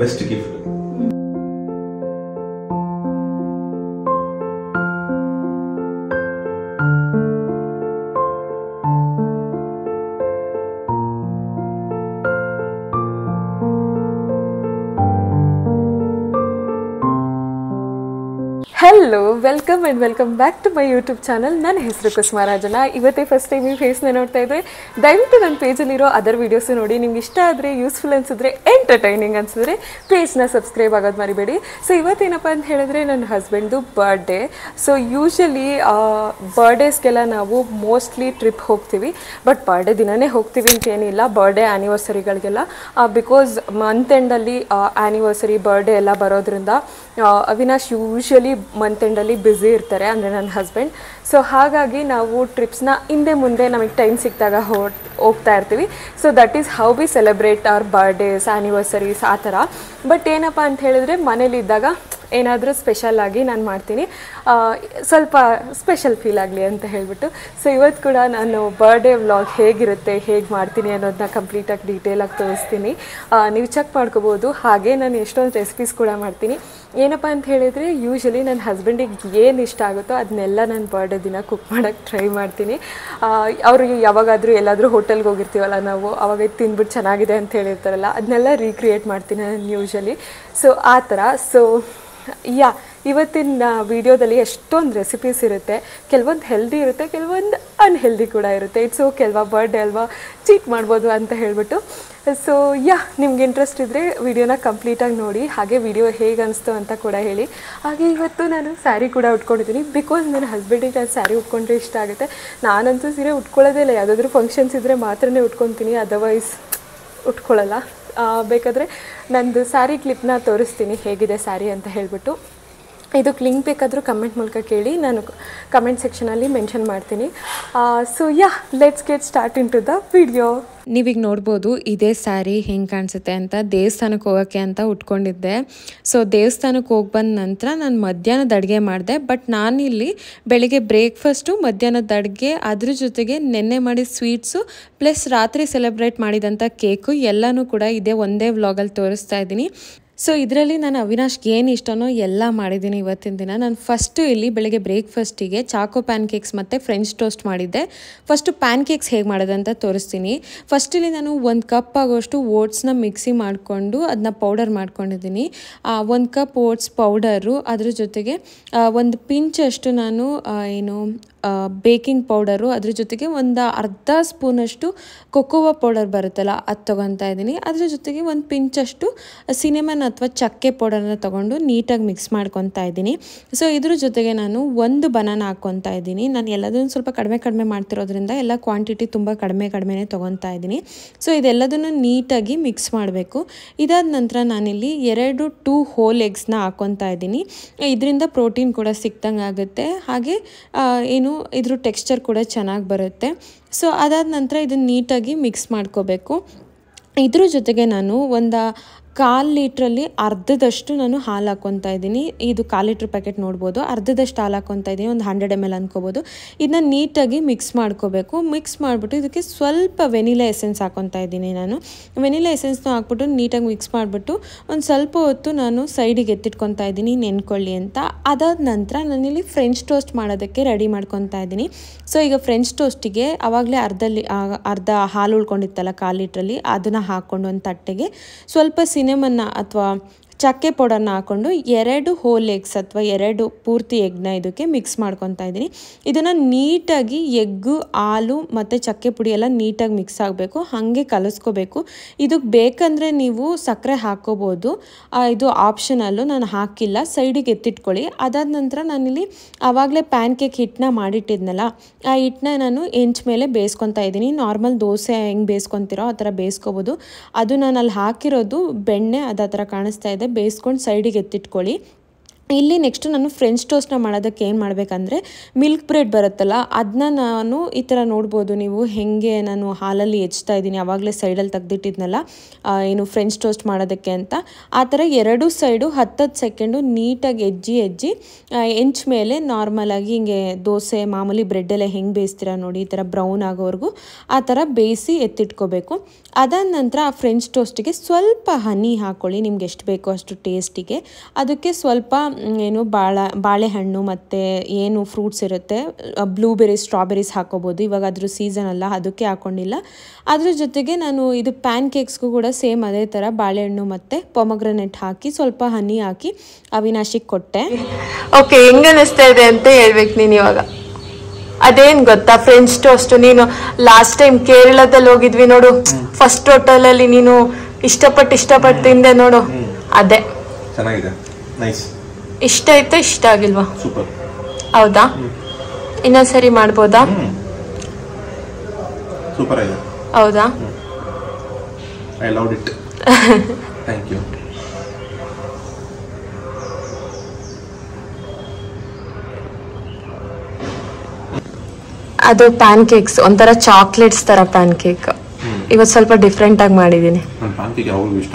Best gift hello welcome and welcome back to my YouTube channel ನನ್ನ ಹೆಸರು ಕುಸ್ಮಾರಾಜನ ಇವತ್ತೇ first time ಈ ಫೇಸ್ನ ನೋಡ್ತಾ ಇದ್ದರೆ ದಯವಿಟ್ಟು ನನ್ನ ಪೇಜಲ್ಲಿರೋ ಅದರ್ ವೀಡಿಯೋಸು ನೋಡಿ ನಿಮ್ಗೆ ಇಷ್ಟ ಆದರೆ ಯೂಸ್ಫುಲ್ ಅನ್ಸಿದ್ರೆ ಎಂಟರ್ಟೈನಿಂಗ್ ಅನ್ಸಿದ್ರೆ ಪ್ಲೀಸ್ನ ಸಬ್ಸ್ಕ್ರೈಬ್ ಆಗೋದು ಮರಿಬೇಡಿ ಸೊ ಇವತ್ತೇನಪ್ಪ ಅಂತ ಹೇಳಿದ್ರೆ ನನ್ನ ಹಸ್ಬೆಂಡ್ದು ಬರ್ಡೇ ಸೊ ಯೂಶಲಿ ಬರ್ಡೇಸ್ಗೆಲ್ಲ ನಾವು ಮೋಸ್ಟ್ಲಿ ಟ್ರಿಪ್ ಹೋಗ್ತೀವಿ ಬಟ್ ಬರ್ಡೇ ದಿನವೇ ಹೋಗ್ತೀವಿ ಅಂತ ಏನಿಲ್ಲ ಬರ್ಡೇ ಆ್ಯನಿವರ್ಸರಿಗಳಿಗೆಲ್ಲ ಬಿಕಾಸ್ ಮಂತ್ ಎಂಡಲ್ಲಿ ಆ್ಯನಿವರ್ಸರಿ ಬರ್ಡೇ ಎಲ್ಲ ಬರೋದ್ರಿಂದ ಅವಿನಾಶ್ ಯೂಶ್ವಲಿ ಮಂತ್ ಎಂಡಲ್ಲಿ ಬ್ಯುಸಿ ಇರ್ತಾರೆ ಅಂದರೆ ನನ್ನ ಹಸ್ಬೆಂಡ್ ಸೊ ಹಾಗಾಗಿ ನಾವು ಟ್ರಿಪ್ಸ್ನ ಹಿಂದೆ ಮುಂದೆ ನಮಗೆ ಟೈಮ್ ಸಿಕ್ಕಿದಾಗ ಹೋಗ್ತಾ ಇರ್ತೀವಿ so that is how we celebrate our birthdays anniversaries ಆ ಥರ ಬಟ್ ಏನಪ್ಪ ಅಂತ ಹೇಳಿದ್ರೆ ಮನೇಲಿದ್ದಾಗ ಏನಾದರೂ ಸ್ಪೆಷಲ್ ಆಗಿ ನಾನು ಮಾಡ್ತೀನಿ ಸ್ವಲ್ಪ ಸ್ಪೆಷಲ್ ಫೀಲ್ ಆಗಲಿ ಅಂತ ಹೇಳಿಬಿಟ್ಟು ಸೊ ಇವತ್ತು ಕೂಡ ನಾನು ಬರ್ಡೇ ವ್ಲಾಗ್ ಹೇಗಿರುತ್ತೆ ಹೇಗೆ ಮಾಡ್ತೀನಿ ಅನ್ನೋದನ್ನ ಕಂಪ್ಲೀಟಾಗಿ ಡೀಟೇಲಾಗಿ ತೋರಿಸ್ತೀನಿ ನೀವು ಚೆಕ್ ಮಾಡ್ಕೋಬೋದು ಹಾಗೆ ನಾನು ಎಷ್ಟೊಂದು ರೆಸಿಪೀಸ್ ಕೂಡ ಮಾಡ್ತೀನಿ ಏನಪ್ಪ ಅಂತ ಹೇಳಿದರೆ ಯೂಶಲಿ ನನ್ನ ಹಸ್ಬೆಂಡಿಗೆ ಏನು ಇಷ್ಟ ಆಗುತ್ತೋ ಅದನ್ನೆಲ್ಲ ನಾನು ಬರ್ಡೇ ದಿನ ಕುಕ್ ಮಾಡೋಕ್ಕೆ ಟ್ರೈ ಮಾಡ್ತೀನಿ ಅವ್ರಿಗೆ ಯಾವಾಗಾದರೂ ಎಲ್ಲಾದರೂ ಹೋಟೆಲ್ಗೆ ಹೋಗಿರ್ತೀವಲ್ಲ ನಾವು ಅವಾಗ ತಿಂದ್ಬಿಟ್ಟು ಚೆನ್ನಾಗಿದೆ ಅಂತ ಹೇಳಿರ್ತಾರಲ್ಲ ಅದನ್ನೆಲ್ಲ ರೀಕ್ರಿಯೇಟ್ ಮಾಡ್ತೀನಿ ನಾನು ಯೂಶಲಿ ಸೊ ಆ ಥರ ಸೊ ಯಾ ಇವತ್ತಿನ ವಿಡಿಯೋದಲ್ಲಿ ಎಷ್ಟೊಂದು ರೆಸಿಪೀಸ್ ಇರುತ್ತೆ ಕೆಲವೊಂದು ಹೆಲ್ದಿ ಇರುತ್ತೆ ಕೆಲವೊಂದು ಅನ್ಹೆಲ್ದಿ ಕೂಡ ಇರುತ್ತೆ ಇಟ್ಸ್ ಓಕೆ ಕೆಲವ ಬರ್ಡೇ ಅಲ್ವಾ ಚೀಟ್ ಮಾಡ್ಬೋದು ಅಂತ ಹೇಳಿಬಿಟ್ಟು ಸೊ ಯಾ ನಿಮ್ಗೆ ಇಂಟ್ರೆಸ್ಟ್ ಇದ್ದರೆ ವಿಡಿಯೋನ ಕಂಪ್ಲೀಟಾಗಿ ನೋಡಿ ಹಾಗೆ ವಿಡಿಯೋ ಹೇಗೆ ಅನಿಸ್ತು ಅಂತ ಕೂಡ ಹೇಳಿ ಹಾಗೆ ಇವತ್ತು ನಾನು ಸ್ಯಾರಿ ಕೂಡ ಉಟ್ಕೊಂಡಿದ್ದೀನಿ ಬಿಕಾಸ್ ನನ್ನ ಹಸ್ಬೆಂಡಿಗೆ ನಾನು ಸ್ಯಾರಿ ಉಟ್ಕೊಂಡ್ರೆ ಇಷ್ಟ ಆಗುತ್ತೆ ನಾನಂತೂ ಸೀರೆ ಉಟ್ಕೊಳ್ಳೋದೇ ಇಲ್ಲ ಯಾವುದಾದ್ರೂ ಫಂಕ್ಷನ್ಸ್ ಇದ್ದರೆ ಮಾತ್ರನೇ ಉಟ್ಕೊತೀನಿ ಅದರ್ವೈಸ್ ಉಟ್ಕೊಳ್ಳಲ್ಲ ಬೇಕಾದರೆ ನಂದು ಸ್ಯಾರಿ ಕ್ಲಿಪ್ನ ತೋರಿಸ್ತೀನಿ ಹೇಗಿದೆ ಸ್ಯಾರಿ ಅಂತ ಹೇಳಿಬಿಟ್ಟು ಇದಕ್ಕೆ ಲಿಂಕ್ ಬೇಕಾದರೂ ಕಮೆಂಟ್ ಮೂಲಕ ಕೇಳಿ ನಾನು ಕಮೆಂಟ್ ಸೆಕ್ಷನಲ್ಲಿ ಮೆನ್ಷನ್ ಮಾಡ್ತೀನಿ so yeah let's get start into the video ನೀವೀಗ ನೋಡ್ಬೋದು ಇದೇ ಸ್ಯಾರಿ ಹೆಂಗೆ ಕಾಣಿಸುತ್ತೆ ಅಂತ ದೇವಸ್ಥಾನಕ್ಕೆ ಹೋಗೋಕ್ಕೆ ಅಂತ ಉಟ್ಕೊಂಡಿದ್ದೆ ಸೊ ದೇವಸ್ಥಾನಕ್ಕೆ ಹೋಗಿ ಬಂದ ನಂತರ ನಾನು ಮಧ್ಯಾಹ್ನದ ಅಡುಗೆ ಮಾಡಿದೆ ಬಟ್ ನಾನಿಲ್ಲಿ ಬೆಳಿಗ್ಗೆ ಬ್ರೇಕ್ಫಾಸ್ಟು ಮಧ್ಯಾಹ್ನದ ಅಡುಗೆ ಅದ್ರ ಜೊತೆಗೆ ನೆನ್ನೆ ಮಾಡಿದ ಸ್ವೀಟ್ಸು ಪ್ಲಸ್ ರಾತ್ರಿ ಸೆಲೆಬ್ರೇಟ್ ಮಾಡಿದಂಥ ಕೇಕು ಎಲ್ಲನೂ ಕೂಡ ಇದೇ ಒಂದೇ ವ್ಲಾಗಲ್ಲಿ ತೋರಿಸ್ತಾ ಇದ್ದೀನಿ ಸೊ ಇದರಲ್ಲಿ ನಾನು ಅವಿನಾಶ್ಗೆ ಏನು ಇಷ್ಟನೋ ಎಲ್ಲ ಮಾಡಿದ್ದೀನಿ ಇವತ್ತಿನ ದಿನ ನಾನು ಫಸ್ಟು ಇಲ್ಲಿ ಬೆಳಗ್ಗೆ ಬ್ರೇಕ್ಫಾಸ್ಟಿಗೆ ಚಾಕೋ ಪ್ಯಾನ್ ಕೇಕ್ಸ್ ಮತ್ತು ಫ್ರೆಂಚ್ ಟೋಸ್ಟ್ ಮಾಡಿದ್ದೆ ಫಸ್ಟು ಪ್ಯಾನ್ ಕೇಕ್ಸ್ ಹೇಗೆ ಮಾಡೋದಂತ ತೋರಿಸ್ತೀನಿ ಫಸ್ಟಲ್ಲಿ ನಾನು ಒಂದು ಕಪ್ ಆಗೋಷ್ಟು ಓಟ್ಸ್ನ ಮಿಕ್ಸಿ ಮಾಡಿಕೊಂಡು ಅದನ್ನ ಪೌಡರ್ ಮಾಡ್ಕೊಂಡಿದ್ದೀನಿ ಒಂದು ಕಪ್ ಓಟ್ಸ್ ಪೌಡರು ಅದ್ರ ಜೊತೆಗೆ ಒಂದು ಪಿಂಚಷ್ಟು ನಾನು ಏನು ಬೇಕಿಂಗ್ ಪೌಡರು ಅದ್ರ ಜೊತೆಗೆ ಒಂದು ಅರ್ಧ ಸ್ಪೂನಷ್ಟು ಕೊಕೋವಾ ಪೌಡರ್ ಬರುತ್ತಲ್ಲ ಅದು ತೊಗೊತಾ ಇದ್ದೀನಿ ಅದ್ರ ಜೊತೆಗೆ ಒಂದು ಪಿಂಚಷ್ಟು ಸಿನಿಮಾ ಅಥವಾ ಚಕ್ಕೆ ಪೌಡರನ್ನು ತೊಗೊಂಡು ನೀಟಾಗಿ ಮಿಕ್ಸ್ ಮಾಡ್ಕೊತಾ ಇದ್ದೀನಿ ಸೊ ಇದ್ರ ಜೊತೆಗೆ ನಾನು ಒಂದು ಬನಾನ ಹಾಕ್ಕೊತಾ ಇದ್ದೀನಿ ನಾನು ಎಲ್ಲದನ್ನು ಸ್ವಲ್ಪ ಕಡಿಮೆ ಕಡಿಮೆ ಮಾಡ್ತಿರೋದ್ರಿಂದ ಎಲ್ಲ ಕ್ವಾಂಟಿಟಿ ತುಂಬ ಕಡಿಮೆ ಕಡಿಮೆನೇ ತೊಗೊತಾ ಇದ್ದೀನಿ ಸೊ ಇದೆಲ್ಲದನ್ನು ನೀಟಾಗಿ ಮಿಕ್ಸ್ ಮಾಡಬೇಕು ಇದಾದ ನಂತರ ನಾನಿಲ್ಲಿ ಎರಡು ಟೂ ಹೋಲ್ ಎಗ್ಸ್ನ ಹಾಕ್ಕೊತಾ ಇದ್ದೀನಿ ಇದರಿಂದ ಪ್ರೋಟೀನ್ ಕೂಡ ಸಿಕ್ದಂಗೆ ಆಗುತ್ತೆ ಹಾಗೆ ಏನು ಇದ್ರ ಟೆಕ್ಸ್ಚರ್ ಕೂಡ ಚೆನ್ನಾಗಿ ಬರುತ್ತೆ ಸೊ ಅದಾದ ನಂತರ ಇದನ್ನು ನೀಟಾಗಿ ಮಿಕ್ಸ್ ಮಾಡ್ಕೋಬೇಕು ಇದ್ರ ಜೊತೆಗೆ ನಾನು ಒಂದು ಕಾಲು ಲೀಟ್ರಲ್ಲಿ ಅರ್ಧದಷ್ಟು ನಾನು ಹಾಲು ಹಾಕ್ಕೊತಾ ಇದ್ದೀನಿ ಇದು ಕಾಲು ಲೀಟ್ರ್ ಪ್ಯಾಕೆಟ್ ನೋಡ್ಬೋದು ಅರ್ಧದಷ್ಟು ಹಾಲು ಹಾಕ್ಕೊತಾ ಇದ್ದೀನಿ ಒಂದು ಹಂಡ್ರೆಡ್ ಎಮ್ ಎಲ್ ಅನ್ಕೋಬೋದು ಇದನ್ನ ನೀಟಾಗಿ ಮಿಕ್ಸ್ ಮಾಡ್ಕೋಬೇಕು ಮಿಕ್ಸ್ ಮಾಡಿಬಿಟ್ಟು ಇದಕ್ಕೆ ಸ್ವಲ್ಪ ವೆನಿಲಾ ಎಸೆನ್ಸ್ ಹಾಕೊತಾ ಇದ್ದೀನಿ ನಾನು ವೆನಿಲಾ ಎಸೆನ್ಸ್ನ ಹಾಕ್ಬಿಟ್ಟು ನೀಟಾಗಿ ಮಿಕ್ಸ್ ಮಾಡಿಬಿಟ್ಟು ಒಂದು ಸ್ವಲ್ಪ ಹೊತ್ತು ನಾನು ಸೈಡಿಗೆ ಎತ್ತಿಟ್ಕೊತಾ ಇದ್ದೀನಿ ನೆನ್ಕೊಳ್ಳಿ ಅಂತ ಅದಾದ ನಂತರ ನಾನಿಲ್ಲಿ ಫ್ರೆಂಚ್ ಟೋಸ್ಟ್ ಮಾಡೋದಕ್ಕೆ ರೆಡಿ ಮಾಡ್ಕೊತಾ ಇದ್ದೀನಿ ಸೊ ಈಗ ಫ್ರೆಂಚ್ ಟೋಸ್ಟಿಗೆ ಆವಾಗಲೇ ಅರ್ಧ ಅರ್ಧ ಹಾಲು ಉಳ್ಕೊಂಡಿತ್ತಲ್ಲ ಕಾಲು ಲೀಟ್ರಲ್ಲಿ ಅದನ್ನು ಹಾಕ್ಕೊಂಡು ಒಂದು ತಟ್ಟೆಗೆ ಸ್ವಲ್ಪ ಸಿನೆಮನ್ನ ಅಥವಾ ಚಕ್ಕೆ ಪೌಡರ್ನ ಹಾಕ್ಕೊಂಡು ಎರಡು ಹೋಲ್ ಎಗ್ಸ್ ಅಥವಾ ಎರಡು ಪೂರ್ತಿ ಎಗ್ನ ಇದಕ್ಕೆ ಮಿಕ್ಸ್ ಮಾಡ್ಕೊತಾ ಇದ್ದೀನಿ ಇದನ್ನು ನೀಟಾಗಿ ಎಗ್ಗು ಹಾಲು ಮತ್ತು ಚಕ್ಕೆ ಪುಡಿ ಎಲ್ಲ ನೀಟಾಗಿ ಮಿಕ್ಸ್ ಆಗಬೇಕು ಹಾಗೆ ಕಲಸ್ಕೋಬೇಕು ಇದಕ್ಕೆ ಬೇಕಂದರೆ ನೀವು ಸಕ್ಕರೆ ಹಾಕ್ಕೋಬೋದು ಇದು ಆಪ್ಷನಲ್ಲು ನಾನು ಹಾಕಿಲ್ಲ ಸೈಡಿಗೆ ಎತ್ತಿಟ್ಕೊಳ್ಳಿ ಅದಾದ ನಂತರ ನಾನಿಲ್ಲಿ ಆವಾಗಲೇ ಪ್ಯಾನ್ ಕೇಕ್ ಹಿಟ್ಟನ್ನ ಮಾಡಿಟ್ಟಿದ್ನಲ್ಲ ಆ ಹಿಟ್ಟನ್ನ ನಾನು ಎಂಚ್ ಮೇಲೆ ಬೇಯಿಸ್ಕೊತಾ ಇದ್ದೀನಿ ನಾರ್ಮಲ್ ದೋಸೆ ಹೆಂಗೆ ಬೇಯಿಸ್ಕೊತಿರೋ ಆ ಥರ ಬೇಯಿಸ್ಕೋಬೋದು ಅದು ನಾನು ಅಲ್ಲಿ ಹಾಕಿರೋದು ಬೆಣ್ಣೆ ಅದು ಆ ಥರ ಕಾಣಿಸ್ತಾ ಇದೆ ಬೇಯಿಸ್ಕೊಂಡು ಸೈಡಿಗೆ ಎತ್ತಿಟ್ಕೊಳ್ಳಿ ಇಲ್ಲಿ ನೆಕ್ಸ್ಟ್ ನಾನು ಫ್ರೆಂಚ್ ಟೋಸ್ಟ್ನ ಮಾಡೋದಕ್ಕೆ ಏನು ಮಾಡಬೇಕಂದ್ರೆ ಮಿಲ್ಕ್ ಬ್ರೆಡ್ ಬರುತ್ತಲ್ಲ ಅದನ್ನ ನಾನು ಈ ಥರ ನೋಡ್ಬೋದು ನೀವು ಹೆಂಗೆ ನಾನು ಹಾಲಲ್ಲಿ ಹೆಚ್ತಾ ಇದ್ದೀನಿ ಆವಾಗಲೇ ಸೈಡಲ್ಲಿ ತೆಗ್ದಿಟ್ಟಿದ್ನಲ್ಲ ಏನು ಫ್ರೆಂಚ್ ಟೋಸ್ಟ್ ಮಾಡೋದಕ್ಕೆ ಅಂತ ಆ ಥರ ಎರಡು ಸೈಡು ಹತ್ತತ್ತು ಸೆಕೆಂಡು ನೀಟಾಗಿ ಹೆಜ್ಜಿ ಎಜ್ಜಿ ಎಂಚ್ ಮೇಲೆ ನಾರ್ಮಲಾಗಿ ಹಿಂಗೆ ದೋಸೆ ಮಾಮೂಲಿ ಬ್ರೆಡ್ಡೆಲ್ಲ ಹೆಂಗೆ ಬೇಯಿಸ್ತೀರ ನೋಡಿ ಈ ಥರ ಬ್ರೌನ್ ಆಗೋವರೆಗೂ ಆ ಥರ ಬೇಯಿಸಿ ಎತ್ತಿಟ್ಕೋಬೇಕು ಅದಾದ ನಂತರ ಆ ಫ್ರೆಂಚ್ ಟೋಸ್ಟಿಗೆ ಸ್ವಲ್ಪ ಹನಿ ಹಾಕ್ಕೊಳ್ಳಿ ನಿಮ್ಗೆ ಎಷ್ಟು ಬೇಕೋ ಅಷ್ಟು ಟೇಸ್ಟಿಗೆ ಅದಕ್ಕೆ ಸ್ವಲ್ಪ ಏನು ಬಾಳೆ ಬಾಳೆಹಣ್ಣು ಮತ್ತು ಏನು ಫ್ರೂಟ್ಸ್ ಇರುತ್ತೆ ಬ್ಲೂಬೆರೀಸ್ ಸ್ಟ್ರಾಬೆರೀಸ್ ಹಾಕೋಬೋದು ಇವಾಗ ಅದ್ರ ಸೀಸನ್ ಅಲ್ಲ ಅದಕ್ಕೆ ಹಾಕ್ಕೊಂಡಿಲ್ಲ ಅದ್ರ ಜೊತೆಗೆ ನಾನು ಇದು ಪ್ಯಾನ್ ಕೇಕ್ಸ್ಗೂ ಕೂಡ ಸೇಮ್ ಅದೇ ಥರ ಬಾಳೆಹಣ್ಣು ಮತ್ತು ಪೊಮಗ್ರನೆಟ್ ಹಾಕಿ ಸ್ವಲ್ಪ ಹನಿ ಹಾಕಿ ಅವಿನಾಶಿಗೆ ಕೊಟ್ಟೆ ಓಕೆ ಹೆಂಗೆ ಅನ್ನಿಸ್ತಾ ಇದೆ ಅಂತ ಹೇಳ್ಬೇಕು ನೀನು ಇವಾಗ ಅದೇನು ಗೊತ್ತಾ ಫ್ರೆಂಚ್ ಟೋಸ್ಟ್ ನೀನು ಲಾಸ್ಟ್ ಟೈಮ್ ಕೇರಳದಲ್ಲಿ ಹೋಗಿದ್ವಿ ನೋಡು ಫಸ್ಟ್ ಹೋಟೆಲಲ್ಲಿ ನೀನು ಇಷ್ಟಪಟ್ಟು ಇಷ್ಟಪಟ್ಟು ತಿಂದೆ ನೋಡು ಅದೇ ಚೆನ್ನಾಗಿದೆ ನೈಸ್ ಇಷ್ಟ ಇತ್ತು ಇಷ್ಟ ಆಗಿಲ್ವಾ ಸೂಪರ್ ಹೌದಾ ಇನ್ನೊಂದ್ಸರಿ ಮಾಡ್ಬೋದಾ ಸೂಪರ್ ಹೌದಾ I love it thank you ಅದು ಪ್ಯಾನ್ ಕೇಕ್ಸ್ ಒಂಥರ ಚಾಕ್ಲೇಟ್ಸ್ ತರ ಪ್ಯಾನ್ ಕೇಕ್ ಇವತ್ತು ಸ್ವಲ್ಪ ಡಿಫ್ರೆಂಟ್ ಆಗಿ ಮಾಡಿದ್ದೀನಿ ಪ್ಯಾನ್ ಕೇಕ್ ಯಾವಾಗಲೂ ಇಷ್ಟ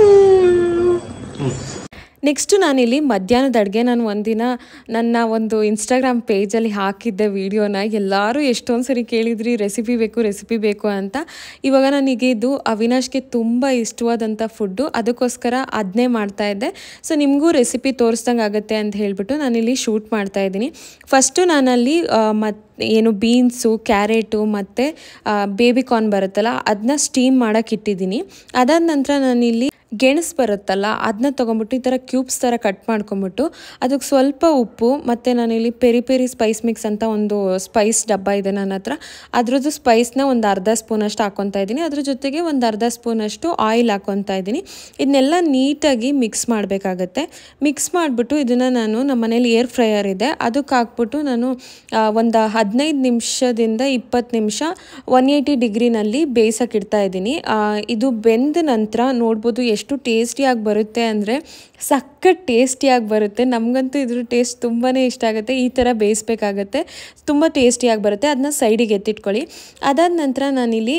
ನೆಕ್ಸ್ಟು ನಾನಿಲ್ಲಿ ಮಧ್ಯಾಹ್ನದ ಅಡುಗೆ ನಾನು ಒಂದಿನ ನನ್ನ ಒಂದು ಇನ್ಸ್ಟಾಗ್ರಾಮ್ ಪೇಜಲ್ಲಿ ಹಾಕಿದ್ದೆ ವೀಡಿಯೋನ ಎಲ್ಲರೂ ಎಷ್ಟೊಂದು ಸರಿ ಕೇಳಿದ್ರಿ ರೆಸಿಪಿ ಬೇಕು ರೆಸಿಪಿ ಬೇಕು ಅಂತ ಇವಾಗ ನನಗೆ ಇದು ಅವಿನಾಶ್ಗೆ ತುಂಬ ಇಷ್ಟವಾದಂಥ ಫುಡ್ಡು ಅದಕ್ಕೋಸ್ಕರ ಅದನ್ನೇ ಇದ್ದೆ ಸೊ ನಿಮಗೂ ರೆಸಿಪಿ ತೋರಿಸ್ದಂಗೆ ಆಗುತ್ತೆ ಅಂತ ಹೇಳಿಬಿಟ್ಟು ನಾನಿಲ್ಲಿ ಶೂಟ್ ಮಾಡ್ತಾ ಇದ್ದೀನಿ ಫಸ್ಟು ನಾನಲ್ಲಿ ಮತ್ತು ಏನು ಬೀನ್ಸು ಕ್ಯಾರೆಟು ಮತ್ತು ಬೇಬಿಕಾರ್ನ್ ಬರುತ್ತಲ್ಲ ಅದನ್ನ ಸ್ಟೀಮ್ ಮಾಡೋಕ್ಕಿಟ್ಟಿದ್ದೀನಿ ಅದಾದ ನಂತರ ನಾನಿಲ್ಲಿ ಗೆಣಸು ಬರುತ್ತಲ್ಲ ಅದನ್ನ ತೊಗೊಂಬಿಟ್ಟು ಈ ಥರ ಕ್ಯೂಬ್ಸ್ ಥರ ಕಟ್ ಮಾಡ್ಕೊಂಬಿಟ್ಟು ಅದಕ್ಕೆ ಸ್ವಲ್ಪ ಉಪ್ಪು ಮತ್ತು ನಾನಿಲ್ಲಿ ಪೆರಿ ಪೆರಿ ಸ್ಪೈಸ್ ಮಿಕ್ಸ್ ಅಂತ ಒಂದು ಸ್ಪೈಸ್ ಡಬ್ಬ ಇದೆ ನನ್ನ ಹತ್ರ ಅದ್ರದ್ದು ಸ್ಪೈಸ್ನ ಒಂದು ಅರ್ಧ ಸ್ಪೂನಷ್ಟು ಹಾಕ್ಕೊತಾ ಇದ್ದೀನಿ ಅದ್ರ ಜೊತೆಗೆ ಒಂದು ಅರ್ಧ ಸ್ಪೂನಷ್ಟು ಆಯಿಲ್ ಹಾಕ್ಕೊತಾ ಇದ್ದೀನಿ ಇದನ್ನೆಲ್ಲ ನೀಟಾಗಿ ಮಿಕ್ಸ್ ಮಾಡಬೇಕಾಗತ್ತೆ ಮಿಕ್ಸ್ ಮಾಡಿಬಿಟ್ಟು ಇದನ್ನು ನಾನು ನಮ್ಮ ಮನೇಲಿ ಏರ್ ಫ್ರೈಯರ್ ಇದೆ ಅದಕ್ಕೆ ಹಾಕ್ಬಿಟ್ಟು ನಾನು ಒಂದು ಹದಿನೈದು ನಿಮಿಷದಿಂದ ಇಪ್ಪತ್ತು ನಿಮಿಷ ಒನ್ ಏಯ್ಟಿ ಡಿಗ್ರಿನಲ್ಲಿ ಬೇಯಿಸೋಕ್ಕಿಡ್ತಾ ಇದ್ದೀನಿ ಇದು ಬೆಂದ ನಂತರ ನೋಡ್ಬೋದು ಎಷ್ಟು ಎಷ್ಟು ಟೇಸ್ಟಿಯಾಗಿ ಬರುತ್ತೆ ಅಂದರೆ ಸಖತ್ ಟೇಸ್ಟಿಯಾಗಿ ಬರುತ್ತೆ ನಮಗಂತೂ ಇದ್ರ ಟೇಸ್ಟ್ ತುಂಬಾ ಇಷ್ಟ ಆಗುತ್ತೆ ಈ ಥರ ಬೇಯಿಸ್ಬೇಕಾಗತ್ತೆ ತುಂಬ ಟೇಸ್ಟಿಯಾಗಿ ಬರುತ್ತೆ ಅದನ್ನ ಸೈಡಿಗೆ ಎತ್ತಿಟ್ಕೊಳ್ಳಿ ಅದಾದ ನಂತರ ನಾನಿಲ್ಲಿ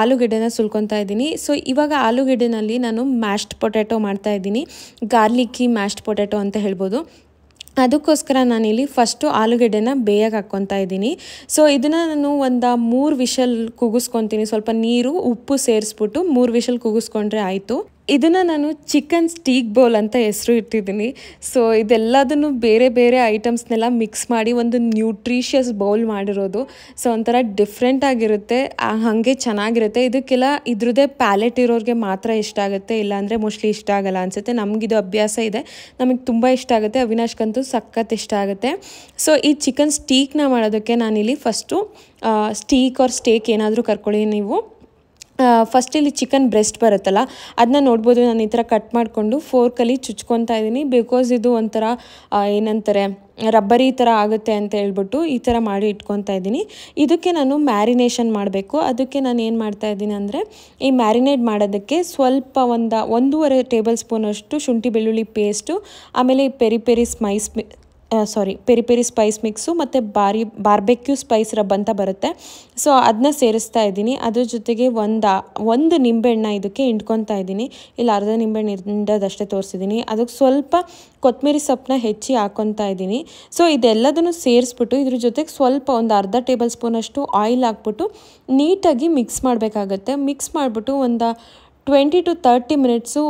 ಆಲೂಗೆಡ್ಡೆನ ಸುಲ್ಕೊತಾ ಇದ್ದೀನಿ ಸೊ ಇವಾಗ ಆಲೂಗೆಡ್ಡೆನಲ್ಲಿ ನಾನು ಮ್ಯಾಶ್ಡ್ ಪೊಟ್ಯಾಟೊ ಇದ್ದೀನಿ ಗಾರ್ಲಿಕ್ಕಿ ಮ್ಯಾಶ್ಡ್ ಪೊಟ್ಯಾಟೊ ಅಂತ ಹೇಳ್ಬೋದು ಅದಕ್ಕೋಸ್ಕರ ನಾನಿಲ್ಲಿ ಫಸ್ಟು ಆಲೂಗೆಡ್ಡೆನ ಬೇಯಕ್ಕೆ ಹಾಕ್ಕೊತಾ ಇದ್ದೀನಿ ಸೊ ಇದನ್ನು ನಾನು ಒಂದು ಮೂರು ವಿಷಲ್ ಕುಗಿಸ್ಕೊತೀನಿ ಸ್ವಲ್ಪ ನೀರು ಉಪ್ಪು ಸೇರಿಸ್ಬಿಟ್ಟು ಮೂರು ವಿಷಲ್ ಕುಗಿಸ್ಕೊಂಡ್ರೆ ಆಯಿತು ಇದನ್ನು ನಾನು ಚಿಕನ್ ಸ್ಟೀಕ್ ಬೌಲ್ ಅಂತ ಹೆಸರು ಇಟ್ಟಿದ್ದೀನಿ ಸೊ ಇದೆಲ್ಲದನ್ನು ಬೇರೆ ಬೇರೆ ಐಟಮ್ಸ್ನೆಲ್ಲ ಮಿಕ್ಸ್ ಮಾಡಿ ಒಂದು ನ್ಯೂಟ್ರಿಷಿಯಸ್ ಬೌಲ್ ಮಾಡಿರೋದು ಸೊ ಒಂಥರ ಡಿಫ್ರೆಂಟ್ ಆಗಿರುತ್ತೆ ಹಾಗೆ ಚೆನ್ನಾಗಿರುತ್ತೆ ಇದಕ್ಕೆಲ್ಲ ಇದ್ರದ್ದೇ ಪ್ಯಾಲೆಟ್ ಇರೋರಿಗೆ ಮಾತ್ರ ಇಷ್ಟ ಆಗುತ್ತೆ ಇಲ್ಲಾಂದರೆ ಮೋಸ್ಟ್ಲಿ ಇಷ್ಟ ಆಗಲ್ಲ ಅನಿಸುತ್ತೆ ನಮಗಿದು ಅಭ್ಯಾಸ ಇದೆ ನಮಗೆ ತುಂಬ ಇಷ್ಟ ಆಗುತ್ತೆ ಅವಿನಾಶ್ಗಂತೂ ಸಖತ್ ಇಷ್ಟ ಆಗುತ್ತೆ ಸೊ ಈ ಚಿಕನ್ ಸ್ಟೀಕ್ನ ಮಾಡೋದಕ್ಕೆ ನಾನಿಲ್ಲಿ ಫಸ್ಟು ಸ್ಟೀಕ್ ಆರ್ ಸ್ಟೇಕ್ ಏನಾದರೂ ಕರ್ಕೊಳ್ಳಿ ನೀವು ಫಸ್ಟ್ ಇಲ್ಲಿ ಚಿಕನ್ ಬ್ರೆಸ್ಟ್ ಬರುತ್ತಲ್ಲ ಅದನ್ನ ನೋಡ್ಬೋದು ನಾನು ಈ ಥರ ಕಟ್ ಮಾಡಿಕೊಂಡು ಫೋರ್ಕಲ್ಲಿ ಚುಚ್ಕೊತಾ ಇದ್ದೀನಿ ಬಿಕಾಸ್ ಇದು ಒಂಥರ ಏನಂತಾರೆ ರಬ್ಬರಿ ಥರ ಆಗುತ್ತೆ ಅಂತ ಹೇಳ್ಬಿಟ್ಟು ಈ ಥರ ಮಾಡಿ ಇಟ್ಕೊತಾ ಇದ್ದೀನಿ ಇದಕ್ಕೆ ನಾನು ಮ್ಯಾರಿನೇಷನ್ ಮಾಡಬೇಕು ಅದಕ್ಕೆ ನಾನು ಏನು ಮಾಡ್ತಾ ಇದ್ದೀನಿ ಅಂದರೆ ಈ ಮ್ಯಾರಿನೇಟ್ ಮಾಡೋದಕ್ಕೆ ಸ್ವಲ್ಪ ಒಂದು ಒಂದೂವರೆ ಟೇಬಲ್ ಸ್ಪೂನಷ್ಟು ಶುಂಠಿ ಬೆಳ್ಳುಳ್ಳಿ ಪೇಸ್ಟು ಆಮೇಲೆ ಈ peri peri spice sorry peri peri spice mix ಮತ್ತು ಬಾರಿ ಬಾರ್ಬೆಕ್ಯೂ ಸ್ಪೈಸ್ ರಬ್ ಅಂತ ಬರುತ್ತೆ ಸೊ ಅದನ್ನ ಸೇರಿಸ್ತಾ ಇದ್ದೀನಿ ಅದ್ರ ಜೊತೆಗೆ ಒಂದು ಒಂದು ನಿಂಬೆಹಣ್ಣ ಇದಕ್ಕೆ ಹಿಂಡ್ಕೊತಾ ಇದ್ದೀನಿ ಇಲ್ಲ ಅರ್ಧ ನಿಂಬೆಹಣ್ಣು ಇಂಡದಷ್ಟೇ ತೋರಿಸಿದ್ದೀನಿ ಅದಕ್ಕೆ ಸ್ವಲ್ಪ ಕೊತ್ತಂಬರಿ ಸೊಪ್ಪನ್ನ ಹೆಚ್ಚಿ ಹಾಕ್ಕೊತಾ ಇದ್ದೀನಿ ಸೊ ಇದೆಲ್ಲದನ್ನು ಸೇರಿಸ್ಬಿಟ್ಟು ಇದ್ರ ಜೊತೆಗೆ ಸ್ವಲ್ಪ ಒಂದು ಅರ್ಧ ಟೇಬಲ್ ಸ್ಪೂನಷ್ಟು ಆಯಿಲ್ ಹಾಕ್ಬಿಟ್ಟು ನೀಟಾಗಿ ಮಿಕ್ಸ್ ಮಾಡಬೇಕಾಗತ್ತೆ ಮಿಕ್ಸ್ ಮಾಡಿಬಿಟ್ಟು ಒಂದು twenty two thirty minutes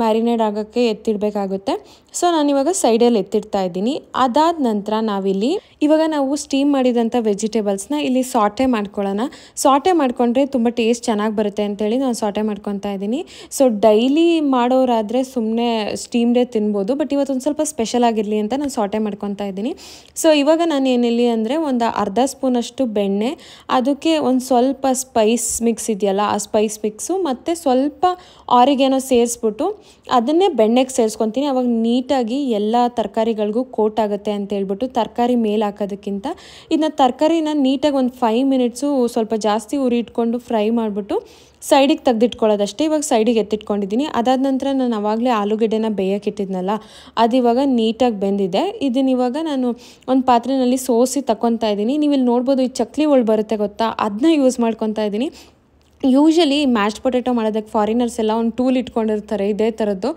marinade uh, ಆಗೋಕ್ಕೆ ಎತ್ತಿಡಬೇಕಾಗುತ್ತೆ ಸೊ ನಾನಿವಾಗ ಸೈಡಲ್ಲಿ ಎತ್ತಿಡ್ತಾ ಇದ್ದೀನಿ ಅದಾದ ನಂತರ ನಾವಿಲ್ಲಿ ಇವಾಗ ನಾವು ಸ್ಟೀಮ್ ಮಾಡಿದಂಥ ವೆಜಿಟೇಬಲ್ಸ್ನ ಇಲ್ಲಿ ಸಾಟೆ ಮಾಡ್ಕೊಳ್ಳೋಣ ಸಾಟೆ ಮಾಡ್ಕೊಂಡ್ರೆ ತುಂಬ ಟೇಸ್ಟ್ ಚೆನ್ನಾಗಿ ಬರುತ್ತೆ ಅಂತೇಳಿ ನಾನು ಸಾಟೆ ಮಾಡ್ಕೊತಾ ಇದ್ದೀನಿ ಸೊ ಡೈಲಿ ಮಾಡೋರಾದರೆ ಸುಮ್ಮನೆ ಸ್ಟೀಮ್ಡೇ ತಿನ್ಬೋದು ಬಟ್ ಇವತ್ತೊಂದು ಸ್ವಲ್ಪ ಸ್ಪೆಷಲ್ ಆಗಿರಲಿ ಅಂತ ನಾನು ಸಾಟೆ ಮಾಡ್ಕೊತಾ ಇದ್ದೀನಿ ಸೊ ಇವಾಗ ನಾನು ಏನಿಲ್ಲಿ ಅಂದರೆ ಒಂದು ಅರ್ಧ ಸ್ಪೂನಷ್ಟು ಬೆಣ್ಣೆ ಅದಕ್ಕೆ ಒಂದು ಸ್ವಲ್ಪ ಸ್ಪೈಸ್ ಮಿಕ್ಸ್ ಇದೆಯಲ್ಲ ಆ ಸ್ಪೈಸ್ ಮಿಕ್ಸು ಮತ್ತು ಸ್ವಲ್ಪ ಸ್ವಲ್ಪ ಆರಿಗೇನೋ ಸೇರಿಸ್ಬಿಟ್ಟು ಅದನ್ನೇ ಬೆಣ್ಣೆಗೆ ಸೇರಿಸ್ಕೊತೀನಿ ಅವಾಗ ನೀಟಾಗಿ ಎಲ್ಲ ತರಕಾರಿಗಳಿಗೂ ಕೋಟ್ ಆಗುತ್ತೆ ಅಂತ ಹೇಳ್ಬಿಟ್ಟು ತರಕಾರಿ ಮೇಲೆ ಹಾಕೋದಕ್ಕಿಂತ ಇದನ್ನ ತರಕಾರಿನ ನೀಟಾಗಿ ಒಂದು ಫೈವ್ ಮಿನಿಟ್ಸು ಸ್ವಲ್ಪ ಜಾಸ್ತಿ ಉರಿ ಇಟ್ಕೊಂಡು ಫ್ರೈ ಮಾಡಿಬಿಟ್ಟು ಸೈಡಿಗೆ ತೆಗೆದಿಟ್ಕೊಳ್ಳೋದಷ್ಟೇ ಇವಾಗ ಸೈಡಿಗೆ ಎತ್ತಿಟ್ಕೊಂಡಿದ್ದೀನಿ ಅದಾದ ನಂತರ ನಾನು ಆವಾಗಲೇ ಆಲೂಗಡ್ಡೆನ ಬೇಯಕ್ಕೆ ಇಟ್ಟಿದ್ನಲ್ಲ ಅದು ಇವಾಗ ನೀಟಾಗಿ ಬೆಂದಿದೆ ಇದನ್ನ ಇವಾಗ ನಾನು ಒಂದು ಪಾತ್ರೆಯಲ್ಲಿ ಸೋಸಿ ತಗೊತಾ ಇದ್ದೀನಿ ನೀವು ಇಲ್ಲಿ ನೋಡ್ಬೋದು ಈ ಚಕ್ಲಿ ಒಳು ಬರುತ್ತೆ ಗೊತ್ತಾ ಅದನ್ನ ಯೂಸ್ ಮಾಡ್ಕೊತಾ ಇದ್ದೀನಿ ಯೂಶಲಿ ಮ್ಯಾಶ್ಡ್ ಪೊಟೆಟೊ ಮಾಡೋದಕ್ಕೆ ಫಾರಿನರ್ಸ್ ಎಲ್ಲ ಒಂದು ಟೂಲ್ ಇಟ್ಕೊಂಡಿರ್ತಾರೆ ಇದೇ ಥರದ್ದು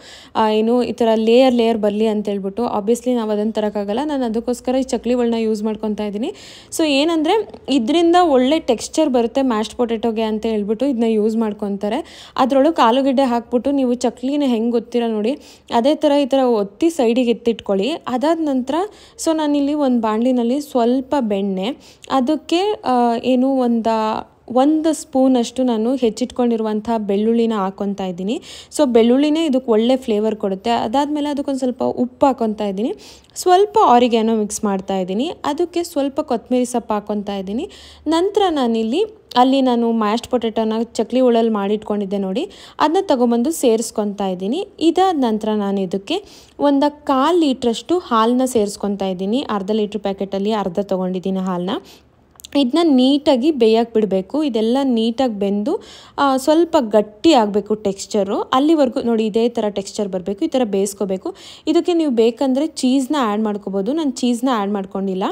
ಏನು ಈ ಥರ ಲೇಯರ್ ಲೇಯರ್ ಬರಲಿ ಅಂತೇಳ್ಬಿಟ್ಟು ಆಬ್ವಿಯಸ್ಲಿ ನಾವು ಅದನ್ನು ತರೋಕ್ಕಾಗಲ್ಲ ನಾನು ಅದಕ್ಕೋಸ್ಕರ ಈ ಚಕ್ಲಿಗಳನ್ನ ಯೂಸ್ ಮಾಡ್ಕೊತಾ ಇದ್ದೀನಿ ಸೊ ಏನಂದರೆ ಇದರಿಂದ ಒಳ್ಳೆ ಟೆಕ್ಸ್ಚರ್ ಬರುತ್ತೆ ಮ್ಯಾಶ್ಡ್ ಪೊಟೆಟೊಗೆ ಅಂತ ಹೇಳ್ಬಿಟ್ಟು ಇದನ್ನ ಯೂಸ್ ಮಾಡ್ಕೊತಾರೆ ಅದರೊಳಗೆ ಆಲೂಗಡ್ಡೆ ಹಾಕ್ಬಿಟ್ಟು ನೀವು ಚಕ್ಲಿನ ಹೆಂಗೆ ಗೊತ್ತಿರೋ ನೋಡಿ ಅದೇ ಥರ ಈ ಥರ ಒತ್ತಿ ಸೈಡಿಗೆ ಎತ್ತಿಟ್ಕೊಳ್ಳಿ ಅದಾದ ನಂತರ ಸೊ ನಾನಿಲ್ಲಿ ಒಂದು ಬಾಣಲಿನಲ್ಲಿ ಸ್ವಲ್ಪ ಬೆಣ್ಣೆ ಅದಕ್ಕೆ ಏನು ಒಂದು ಒಂದು ಸ್ಪೂನಷ್ಟು ನಾನು ಹೆಚ್ಚಿಟ್ಕೊಂಡಿರುವಂಥ ಬೆಳ್ಳುಳ್ಳಿನ ಹಾಕ್ಕೊತಾ ಇದ್ದೀನಿ ಸೊ ಬೆಳ್ಳುಳ್ಳಿನೇ ಇದಕ್ಕೆ ಒಳ್ಳೆ ಫ್ಲೇವರ್ ಕೊಡುತ್ತೆ ಅದಾದಮೇಲೆ ಅದಕ್ಕೊಂದು ಸ್ವಲ್ಪ ಉಪ್ಪು ಹಾಕ್ಕೊತಾ ಇದ್ದೀನಿ ಸ್ವಲ್ಪ ಆರಿಗೆನೋ ಮಿಕ್ಸ್ ಮಾಡ್ತಾ ಇದ್ದೀನಿ ಅದಕ್ಕೆ ಸ್ವಲ್ಪ ಕೊತ್ತಂಬರಿ ಸೊಪ್ಪು ಹಾಕ್ಕೊತಾ ಇದ್ದೀನಿ ನಂತರ ನಾನಿಲ್ಲಿ ಅಲ್ಲಿ ನಾನು ಮ್ಯಾಶ್ಡ್ ಪೊಟೆಟೋನ ಚಕ್ಲಿ ಉಳಲ್ಲಿ ಮಾಡಿಟ್ಕೊಂಡಿದ್ದೆ ನೋಡಿ ಅದನ್ನ ತೊಗೊಂಬಂದು ಸೇರಿಸ್ಕೊತಾ ಇದ್ದೀನಿ ಇದಾದ ನಂತರ ನಾನು ಇದಕ್ಕೆ ಒಂದು ಕಾಲು ಲೀಟ್ರಷ್ಟು ಹಾಲನ್ನ ಸೇರಿಸ್ಕೊತಾ ಇದ್ದೀನಿ ಅರ್ಧ ಲೀಟ್ರ್ ಪ್ಯಾಕೆಟಲ್ಲಿ ಅರ್ಧ ತೊಗೊಂಡಿದ್ದೀನಿ ಹಾಲನ್ನ ಇದನ್ನ ನೀಟಾಗಿ ಬೇಯಕ್ಕೆ ಬಿಡಬೇಕು ಇದೆಲ್ಲ ನೀಟಾಗಿ ಬೆಂದು ಸ್ವಲ್ಪ ಗಟ್ಟಿ ಆಗಬೇಕು ಟೆಕ್ಸ್ಚರು ಅಲ್ಲಿವರೆಗೂ ನೋಡಿ ಇದೇ ಥರ ಟೆಕ್ಸ್ಚರ್ ಬರಬೇಕು ಈ ಥರ ಬೇಯಿಸ್ಕೋಬೇಕು ಇದಕ್ಕೆ ನೀವು ಬೇಕಂದರೆ ಚೀಸ್ನ ಆ್ಯಡ್ ಮಾಡ್ಕೋಬೋದು ನಾನು ಚೀಸ್ನ ಆ್ಯಡ್ ಮಾಡ್ಕೊಂಡಿಲ್ಲ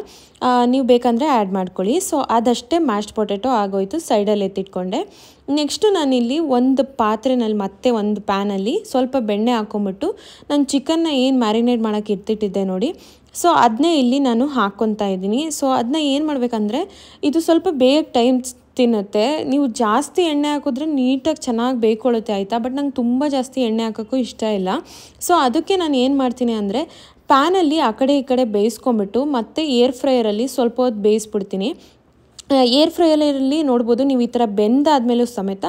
ನೀವು ಬೇಕಂದರೆ ಆ್ಯಡ್ ಮಾಡ್ಕೊಳ್ಳಿ ಸೊ ಅದಷ್ಟೇ ಮ್ಯಾಶ್ಡ್ ಪೊಟೆಟೊ ಆಗೋಯ್ತು ಸೈಡಲ್ಲಿ ಎತ್ತಿಟ್ಕೊಂಡೆ ನೆಕ್ಸ್ಟು ನಾನಿಲ್ಲಿ ಒಂದು ಪಾತ್ರೆನಲ್ಲಿ ಮತ್ತೆ ಒಂದು ಪ್ಯಾನಲ್ಲಿ ಸ್ವಲ್ಪ ಬೆಣ್ಣೆ ಹಾಕೊಂಬಿಟ್ಟು ನಾನು ಚಿಕನ್ನ ಏನು ಮ್ಯಾರಿನೇಟ್ ಮಾಡೋಕ್ಕೆ ಇರ್ತಿಟ್ಟಿದ್ದೆ ನೋಡಿ ಸೊ ಅದನ್ನೇ ಇಲ್ಲಿ ನಾನು ಹಾಕ್ಕೊತಾ ಇದ್ದೀನಿ ಸೊ ಅದನ್ನ ಏನು ಮಾಡಬೇಕಂದ್ರೆ ಇದು ಸ್ವಲ್ಪ ಬೇಗ ಟೈಮ್ ತಿನ್ನುತ್ತೆ ನೀವು ಜಾಸ್ತಿ ಎಣ್ಣೆ ಹಾಕಿದ್ರೆ ನೀಟಾಗಿ ಚೆನ್ನಾಗಿ ಬೇಯ್ಕೊಳ್ಳುತ್ತೆ ಆಯಿತಾ ಬಟ್ ನಂಗೆ ತುಂಬ ಜಾಸ್ತಿ ಎಣ್ಣೆ ಹಾಕೋಕ್ಕೂ ಇಷ್ಟ ಇಲ್ಲ ಸೊ ಅದಕ್ಕೆ ನಾನು ಏನು ಮಾಡ್ತೀನಿ ಅಂದರೆ ಪ್ಯಾನಲ್ಲಿ ಆ ಕಡೆ ಈ ಕಡೆ ಬೇಯಿಸ್ಕೊಂಬಿಟ್ಟು ಮತ್ತೆ ಏರ್ ಫ್ರೈಯರಲ್ಲಿ ಸ್ವಲ್ಪ ಹೊತ್ತು ಬೇಯಿಸ್ಬಿಡ್ತೀನಿ ಏರ್ ಫ್ರೈಯಲ್ಲಿ ನೋಡ್ಬೋದು ನೀವು ಈ ಥರ ಬೆಂದಾದಮೇಲೂ ಸಮೇತ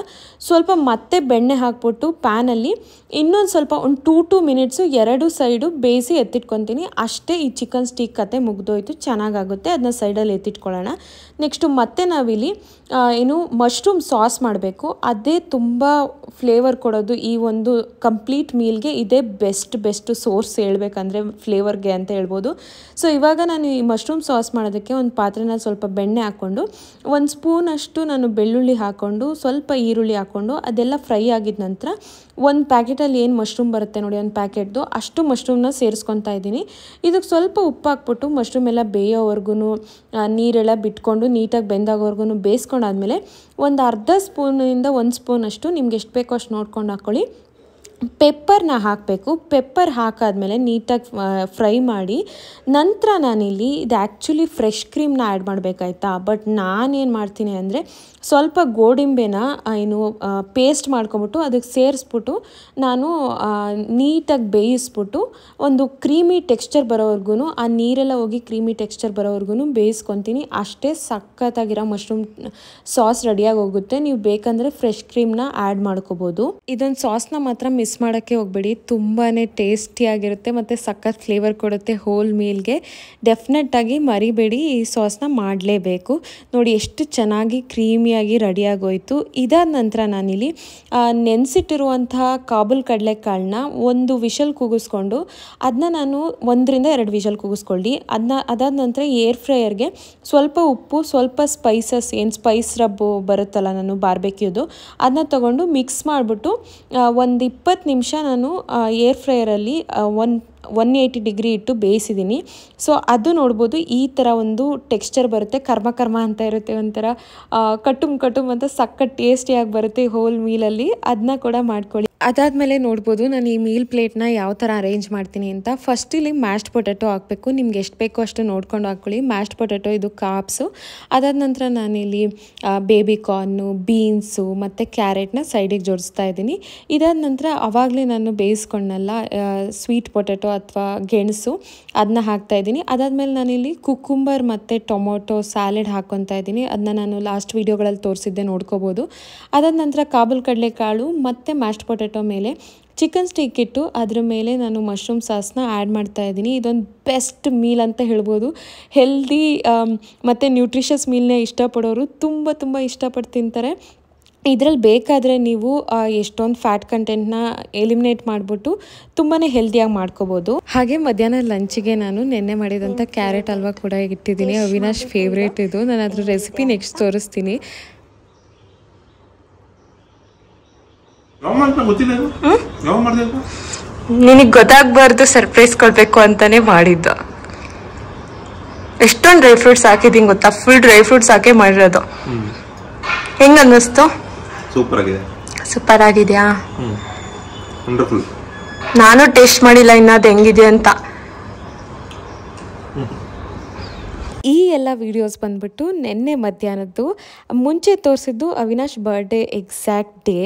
ಸ್ವಲ್ಪ ಮತ್ತೆ ಬೆಣ್ಣೆ ಹಾಕ್ಬಿಟ್ಟು ಪ್ಯಾನಲ್ಲಿ ಇನ್ನೊಂದು ಸ್ವಲ್ಪ ಒಂದು ಟೂ ಟೂ ಮಿನಿಟ್ಸು ಎರಡು ಸೈಡು ಬೇಯಿಸಿ ಎತ್ತಿಟ್ಕೊತೀನಿ ಅಷ್ಟೇ ಈ ಚಿಕನ್ ಸ್ಟೀಕ್ ಕತೆ ಮುಗ್ದೋಯ್ತು ಚೆನ್ನಾಗಾಗುತ್ತೆ ಅದನ್ನ ಸೈಡಲ್ಲಿ ಎತ್ತಿಟ್ಕೊಳ್ಳೋಣ ನೆಕ್ಸ್ಟು ಮತ್ತೆ ನಾವಿಲ್ಲಿ ಏನು ಮಶ್ರೂಮ್ ಸಾಸ್ ಮಾಡಬೇಕು ಅದೇ ತುಂಬ ಫ್ಲೇವರ್ ಕೊಡೋದು ಈ ಒಂದು ಕಂಪ್ಲೀಟ್ ಮೀಲ್ಗೆ ಇದೇ ಬೆಸ್ಟ್ ಬೆಸ್ಟ್ ಸೋರ್ಸ್ ಹೇಳಬೇಕಂದ್ರೆ ಫ್ಲೇವರ್ಗೆ ಅಂತ ಹೇಳ್ಬೋದು ಸೊ ಇವಾಗ ನಾನು ಈ ಮಶ್ರೂಮ್ ಸಾಸ್ ಮಾಡೋದಕ್ಕೆ ಒಂದು ಪಾತ್ರೆನ ಸ್ವಲ್ಪ ಬೆಣ್ಣೆ ಹಾಕ್ಕೊಂಡು ಒಂದು ಸ್ಪೂನಷ್ಟು ನಾನು ಬೆಳ್ಳುಳ್ಳಿ ಹಾಕ್ಕೊಂಡು ಸ್ವಲ್ಪ ಈರುಳ್ಳಿ ಹಾಕ್ಕೊಂಡು ಅದೆಲ್ಲ ಫ್ರೈ ಆಗಿದ ನಂತರ ಒಂದು ಪ್ಯಾಕೆಟಲ್ಲಿ ಏನು ಮಶ್ರೂಮ್ ಬರುತ್ತೆ ನೋಡಿ ಒಂದು ಪ್ಯಾಕೆಟ್ದು ಅಷ್ಟು ಮಶ್ರೂಮ್ನ ಸೇರಿಸ್ಕೊತಾ ಇದ್ದೀನಿ ಇದಕ್ಕೆ ಸ್ವಲ್ಪ ಉಪ್ಪು ಹಾಕ್ಬಿಟ್ಟು ಮಶ್ರೂಮ್ ಎಲ್ಲ ಬೇಯೋವರೆಗೂ ನೀರೆಲ್ಲ ಬಿಟ್ಕೊಂಡು ನೀಟಾಗಿ ಬೆಂದಾಗೋವರೆಗೂ ಬೇಯಿಸ್ಕೊಂಡಾದ್ಮೇಲೆ ಒಂದು ಅರ್ಧ ಸ್ಪೂನಿಂದ ಒಂದು ಸ್ಪೂನಷ್ಟು ನಿಮ್ಗೆ ಎಷ್ಟು ಬೇಕೋ ಅಷ್ಟು ನೋಡ್ಕೊಂಡು ಹಾಕ್ಕೊಳ್ಳಿ ಪೆಪ್ಪರ್ನ ಹಾಕಬೇಕು ಪೆಪ್ಪರ್ ಹಾಕಾದಮೇಲೆ ನೀಟಾಗಿ ಫ್ರೈ ಮಾಡಿ ನಂತರ ನಾನಿಲ್ಲಿ ಇದು ಆ್ಯಕ್ಚುಲಿ ಫ್ರೆಶ್ ಕ್ರೀಮ್ನ ಆ್ಯಡ್ ಮಾಡಬೇಕಾಯ್ತಾ ಬಟ್ ನಾನೇನು ಮಾಡ್ತೀನಿ ಅಂದರೆ ಸ್ವಲ್ಪ ಗೋಡಿಂಬೆನ ಏನು ಪೇಸ್ಟ್ ಮಾಡ್ಕೊಂಬಿಟ್ಟು ಅದಕ್ಕೆ ಸೇರಿಸ್ಬಿಟ್ಟು ನಾನು ನೀಟಾಗಿ ಬೇಯಿಸ್ಬಿಟ್ಟು ಒಂದು ಕ್ರೀಮಿ ಟೆಕ್ಸ್ಚರ್ ಬರೋವರೆಗೂ ಆ ನೀರೆಲ್ಲ ಹೋಗಿ ಕ್ರೀಮಿ ಟೆಕ್ಸ್ಚರ್ ಬರೋವರೆಗೂ ಬೇಯಿಸ್ಕೊತೀನಿ ಅಷ್ಟೇ ಸಖತ್ತಾಗಿರೋ ಮಶ್ರೂಮ್ ಸಾಸ್ ರೆಡಿಯಾಗಿ ಹೋಗುತ್ತೆ ನೀವು ಬೇಕಂದರೆ ಫ್ರೆಶ್ ಕ್ರೀಮ್ನ ಆ್ಯಡ್ ಮಾಡ್ಕೋಬೋದು ಇದೊಂದು ಸಾಸ್ನ ಮಾತ್ರ ಮಿಸ್ ಮಿಸ್ ಮಾಡೋಕ್ಕೆ ಹೋಗಬೇಡಿ ತುಂಬಾ ಟೇಸ್ಟಿಯಾಗಿರುತ್ತೆ ಮತ್ತು ಸಖತ್ ಫ್ಲೇವರ್ ಕೊಡುತ್ತೆ ಹೋಲ್ ಮೀಲ್ಗೆ ಡೆಫಿನೆಟ್ಟಾಗಿ ಮರಿಬೇಡಿ ಈ ಸಾಸ್ನ ಮಾಡಲೇಬೇಕು ನೋಡಿ ಎಷ್ಟು ಚೆನ್ನಾಗಿ ಕ್ರೀಮಿಯಾಗಿ ರೆಡಿಯಾಗೋಯಿತು ಇದಾದ ನಂತರ ನಾನಿಲ್ಲಿ ನೆನೆಸಿಟ್ಟಿರುವಂತಹ ಕಡಲೆ ಕಾಳನ್ನ ಒಂದು ವಿಷಲ್ ಕೂಗಿಸ್ಕೊಂಡು ಅದನ್ನ ನಾನು ಒಂದರಿಂದ ಎರಡು ವಿಷಲ್ ಕೂಗಿಸ್ಕೊಳ್ಳಿ ಅದನ್ನ ಅದಾದ ನಂತರ ಏರ್ ಫ್ರೈಯರ್ಗೆ ಸ್ವಲ್ಪ ಉಪ್ಪು ಸ್ವಲ್ಪ ಸ್ಪೈಸಸ್ ಏನು ಸ್ಪೈಸ್ ರಬ್ಬು ಬರುತ್ತಲ್ಲ ನಾನು ಬಾರ್ಬೆಕ್ಯೂದು ಅದನ್ನ ತೊಗೊಂಡು ಮಿಕ್ಸ್ ಮಾಡಿಬಿಟ್ಟು ಒಂದು ಇಪ್ಪತ್ತು ಇಪ್ಪತ್ತು ನಿಮಿಷ ನಾನು ಏರ್ ಫ್ರೈಯರಲ್ಲಿ ಒನ್ ಒನ್ ಏಯ್ಟಿ ಡಿಗ್ರಿ ಇಟ್ಟು ಬೇಯಿಸಿದ್ದೀನಿ ಸೊ ಅದು ನೋಡ್ಬೋದು ಈ ಥರ ಒಂದು ಟೆಕ್ಸ್ಚರ್ ಬರುತ್ತೆ ಕರ್ಮ ಕರ್ಮ ಅಂತ ಇರುತ್ತೆ ಒಂಥರ ಕಟ್ಟುಮ್ ಕಟ್ಟುಮ್ ಅಂತ ಸಕ್ಕ ಟೇಸ್ಟಿಯಾಗಿ ಬರುತ್ತೆ ಹೋಲ್ ಮೀಲಲ್ಲಿ ಅದನ್ನ ಕೂಡ ಮಾಡ್ಕೊಳ್ಳಿ ಅದಾದಮೇಲೆ ನೋಡ್ಬೋದು ನಾನು ಈ ಮೀಲ್ ಪ್ಲೇಟ್ನ ಯಾವ ಥರ ಅರೇಂಜ್ ಮಾಡ್ತೀನಿ ಅಂತ ಫಸ್ಟ್ ಇಲ್ಲಿ ಮ್ಯಾಶ್ಡ್ ಪೊಟ್ಯಾಟೊ ಹಾಕಬೇಕು ನಿಮ್ಗೆ ಎಷ್ಟು ಬೇಕೋ ಅಷ್ಟು ನೋಡ್ಕೊಂಡು ಹಾಕ್ಕೊಳ್ಳಿ ಮ್ಯಾಶ್ಡ್ ಪೊಟ್ಯಾಟೊ ಇದು ಕಾಪ್ಸು ಅದಾದ ನಂತರ ನಾನಿಲ್ಲಿ ಬೇಬಿ ಕಾರ್ನು ಬೀನ್ಸು ಮತ್ತು ಕ್ಯಾರೆಟ್ನ ಸೈಡಿಗೆ ಜೋಡಿಸ್ತಾ ಇದ್ದೀನಿ ಇದಾದ ನಂತರ ಅವಾಗಲೇ ನಾನು ಬೇಯಿಸ್ಕೊಂಡಲ್ಲ ಸ್ವೀಟ್ ಪೊಟ್ಯಾಟೊ ಅಥವಾ ಗೆಣಸು ಅದನ್ನ ಹಾಕ್ತಾಯಿದ್ದೀನಿ ಅದಾದಮೇಲೆ ನಾನಿಲ್ಲಿ ಕುಕ್ಕುಂಬರ್ ಮತ್ತು ಟೊಮೊಟೊ ಸ್ಯಾಲೆಡ್ ಹಾಕ್ಕೊತಾ ಇದ್ದೀನಿ ಅದನ್ನ ನಾನು ಲಾಸ್ಟ್ ವೀಡಿಯೋಗಳಲ್ಲಿ ತೋರಿಸಿದ್ದೆ ನೋಡ್ಕೋಬೋದು ಅದಾದ ನಂತರ ಕಾಬೂಲ್ ಕಡಲೆಕಾಳು ಮತ್ತು ಮ್ಯಾಶ್ಡ್ ಪೊಟ್ಯಾಟೊ ಮೇಲೆ ಚಿಕನ್ ಸ್ಟಿಕ್ ಇಟ್ಟು ಅದರ ಮೇಲೆ ನಾನು ಮಶ್ರೂಮ್ ಸಾಸ್ನ ಆ್ಯಡ್ ಮಾಡ್ತಾ ಇದ್ದೀನಿ ಇದೊಂದು ಬೆಸ್ಟ್ ಮೀಲ್ ಅಂತ ಹೇಳ್ಬೋದು ಹೆಲ್ದಿ ಮತ್ತು ನ್ಯೂಟ್ರಿಷಸ್ ಮೀಲ್ನ ಇಷ್ಟಪಡೋರು ತುಂಬ ತುಂಬ ಇಷ್ಟಪಟ್ಟು ತಿಂತಾರೆ ಇದರಲ್ಲಿ ಬೇಕಾದರೆ ನೀವು ಎಷ್ಟೊಂದು ಫ್ಯಾಟ್ ಕಂಟೆಂಟ್ನ ಎಲಿಮಿನೇಟ್ ಮಾಡಿಬಿಟ್ಟು ತುಂಬಾ ಹೆಲ್ದಿಯಾಗಿ ಮಾಡ್ಕೋಬೋದು ಹಾಗೆ ಮಧ್ಯಾಹ್ನ ಲಂಚಿಗೆ ನಾನು ನೆನ್ನೆ ಮಾಡಿದಂಥ ಕ್ಯಾರೆಟ್ ಹಲ್ವಾ ಕೂಡ ಇಟ್ಟಿದ್ದೀನಿ ಅವಿನಾಶ್ ಫೇವ್ರೇಟ್ ಇದು ನಾನು ಅದ್ರ ರೆಸಿಪಿ ನೆಕ್ಸ್ಟ್ ತೋರಿಸ್ತೀನಿ ನಿನಗ್ ಗೊತ್ತಾಗ್ಬಾರ್ದು ಸರ್ಪ್ರೈಸ್ ಕೊಡ್ಬೇಕು ಅಂತಾನೆ ಮಾಡಿದ್ದ ಎಷ್ಟೊಂದು ಡ್ರೈ ಫ್ರೂಟ್ಸ್ ಹಾಕಿದೀನಿ ಗೊತ್ತಾ ಫುಲ್ ಡ್ರೈ ಫ್ರೂಟ್ಸ್ ಹಾಕಿ ಮಾಡಿರೋದು ಹೆಂಗ ಅನ್ನಿಸ್ತು ಸೂಪರ್ ಆಗಿದೆ ಸೂಪರ್ ಆಗಿದ್ಯಾ ನಾನು ಟೇಸ್ಟ್ ಮಾಡಿಲ್ಲ ಇನ್ನ ಅದು ಹೆಂಗಿದೆ ಅಂತ ಈ ಎಲ್ಲ ವಿಡಿಯೋಸ್ ಬಂದ್ಬಿಟ್ಟು ನಿನ್ನೆ ಮಧ್ಯಾಹ್ನದ್ದು ಮುಂಚೆ ತೋರಿಸಿದ್ದು ಅವಿನಾಶ್ ಬರ್ಡೇ ಎಕ್ಸಾಕ್ಟ್ ಡೇ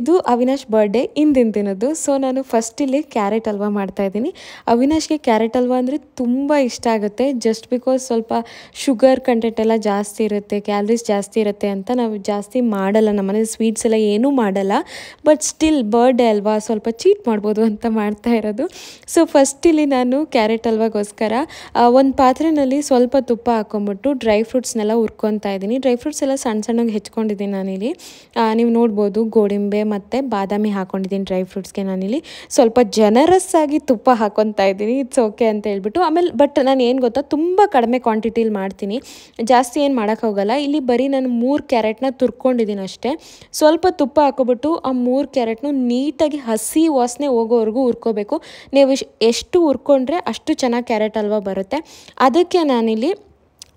ಇದು ಅವಿನಾಶ್ ಬರ್ಡೇ ಇಂದಿನ ದಿನದ್ದು ಸೊ ನಾನು ಫಸ್ಟ್ ಇಲ್ಲಿ ಕ್ಯಾರೆಟ್ ಹಲ್ವಾ ಮಾಡ್ತಾ ಇದ್ದೀನಿ ಅವಿನಾಶ್ಗೆ ಕ್ಯಾರೆಟ್ ಹಲ್ವಾ ಅಂದರೆ ತುಂಬ ಇಷ್ಟ ಆಗುತ್ತೆ ಜಸ್ಟ್ ಬಿಕಾಸ್ ಸ್ವಲ್ಪ ಶುಗರ್ ಕಂಟೆಂಟ್ ಎಲ್ಲ ಜಾಸ್ತಿ ಇರುತ್ತೆ ಕ್ಯಾಲರೀಸ್ ಜಾಸ್ತಿ ಇರುತ್ತೆ ಅಂತ ನಾವು ಜಾಸ್ತಿ ಮಾಡಲ್ಲ ನಮ್ಮನೆ ಸ್ವೀಟ್ಸ್ ಎಲ್ಲ ಏನೂ ಮಾಡಲ್ಲ ಬಟ್ ಸ್ಟಿಲ್ ಬರ್ಡೇ ಅಲ್ವಾ ಸ್ವಲ್ಪ ಚೀಟ್ ಮಾಡ್ಬೋದು ಅಂತ ಮಾಡ್ತಾ ಇರೋದು ಸೊ ಫಸ್ಟ್ ಇಲ್ಲಿ ನಾನು ಕ್ಯಾರೆಟ್ ಹಲ್ವಾಗೋಸ್ಕರ ಒಂದು ಪಾತ್ರೆಯಲ್ಲಿ ಸ್ವಲ್ಪ ತುಪ್ಪ ತುಪ್ಪ ಹಾಕ್ಕೊಂಬಿಟ್ಟು ಡ್ರೈ ಫ್ರೂಟ್ಸ್ನೆಲ್ಲ ಹುರ್ಕೊತಾ ಇದ್ದೀನಿ ಡ್ರೈ ಫ್ರೂಟ್ಸ್ ಎಲ್ಲ ಸಣ್ಣ ಸಣ್ಣಗೆ ಹೆಚ್ಕೊಂಡಿದ್ದೀನಿ ನಾನಿಲ್ಲಿ ನೀವು ನೋಡ್ಬೋದು ಗೋಡಿಂಬೆ ಮತ್ತು ಬಾದಾಮಿ ಹಾಕ್ಕೊಂಡಿದ್ದೀನಿ ಡ್ರೈ ಫ್ರೂಟ್ಸ್ಗೆ ನಾನಿಲ್ಲಿ ಸ್ವಲ್ಪ ಜನರಸ್ ಆಗಿ ತುಪ್ಪ ಹಾಕ್ಕೊತಾ ಇದ್ದೀನಿ ಇಟ್ಸ್ ಓಕೆ ಅಂತ ಹೇಳ್ಬಿಟ್ಟು ಆಮೇಲೆ ಬಟ್ ನಾನು ಏನು ಗೊತ್ತಾ ತುಂಬ ಕಡಿಮೆ ಕ್ವಾಂಟಿಟಿಲಿ ಮಾಡ್ತೀನಿ ಜಾಸ್ತಿ ಏನು ಮಾಡೋಕ್ಕಾಗಲ್ಲ ಇಲ್ಲಿ ಬರೀ ನಾನು ಮೂರು ಕ್ಯಾರೆಟ್ನ ತುರ್ಕೊಂಡಿದ್ದೀನಿ ಅಷ್ಟೇ ಸ್ವಲ್ಪ ತುಪ್ಪ ಹಾಕೊಬಿಟ್ಟು ಆ ಮೂರು ಕ್ಯಾರೆಟ್ನು ನೀಟಾಗಿ ಹಸಿ ವಾಸನೆ ಹೋಗೋವರೆಗೂ ಹುರ್ಕೋಬೇಕು ನೀವು ಎಷ್ಟು ಹುರ್ಕೊಂಡ್ರೆ ಅಷ್ಟು ಚೆನ್ನಾಗಿ ಕ್ಯಾರೆಟ್ ಅಲ್ವಾ ಬರುತ್ತೆ ಅದಕ್ಕೆ ನಾನಿಲ್ಲಿ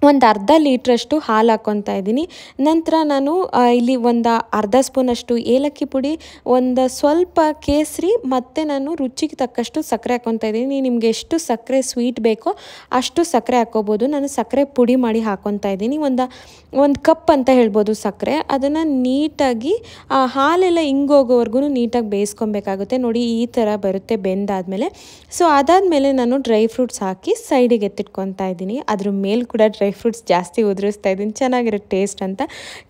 ಒಂದು ಅರ್ಧ ಲೀಟ್ರಷ್ಟು ಹಾಲು ಹಾಕ್ಕೊತಾ ಇದ್ದೀನಿ ನಂತರ ನಾನು ಇಲ್ಲಿ ಒಂದು ಅರ್ಧ ಸ್ಪೂನಷ್ಟು ಏಲಕ್ಕಿ ಪುಡಿ ಒಂದು ಸ್ವಲ್ಪ ಕೇಸರಿ ಮತ್ತು ನಾನು ರುಚಿಗೆ ತಕ್ಕಷ್ಟು ಸಕ್ಕರೆ ಹಾಕ್ಕೊತಾ ಇದ್ದೀನಿ ನಿಮಗೆ ಎಷ್ಟು ಸಕ್ಕರೆ ಸ್ವೀಟ್ ಬೇಕೋ ಅಷ್ಟು ಸಕ್ಕರೆ ಹಾಕ್ಕೋಬೋದು ನಾನು ಸಕ್ಕರೆ ಪುಡಿ ಮಾಡಿ ಹಾಕ್ಕೊತಾ ಇದ್ದೀನಿ ಒಂದು ಒಂದು ಕಪ್ ಅಂತ ಹೇಳ್ಬೋದು ಸಕ್ಕರೆ ಅದನ್ನು ನೀಟಾಗಿ ಹಾಲೆಲ್ಲ ಹಿಂಗೋಗೋವರೆಗೂ ನೀಟಾಗಿ ಬೇಯಿಸ್ಕೊಬೇಕಾಗುತ್ತೆ ನೋಡಿ ಈ ಥರ ಬರುತ್ತೆ ಬೆಂದಾದಮೇಲೆ ಸೊ ಅದಾದಮೇಲೆ ನಾನು ಡ್ರೈ ಫ್ರೂಟ್ಸ್ ಹಾಕಿ ಸೈಡಿಗೆ ಎತ್ತಿಟ್ಕೊತಾ ಇದ್ದೀನಿ ಅದ್ರ ಮೇಲೆ ಕೂಡ ಡ್ರೈ ಡ್ರೈ ಫ್ರೂಟ್ಸ್ ಜಾಸ್ತಿ ಉದುರಿಸ್ತಾ ಇದ್ದೀನಿ ಚೆನ್ನಾಗಿರೋ ಟೇಸ್ಟ್ ಅಂತ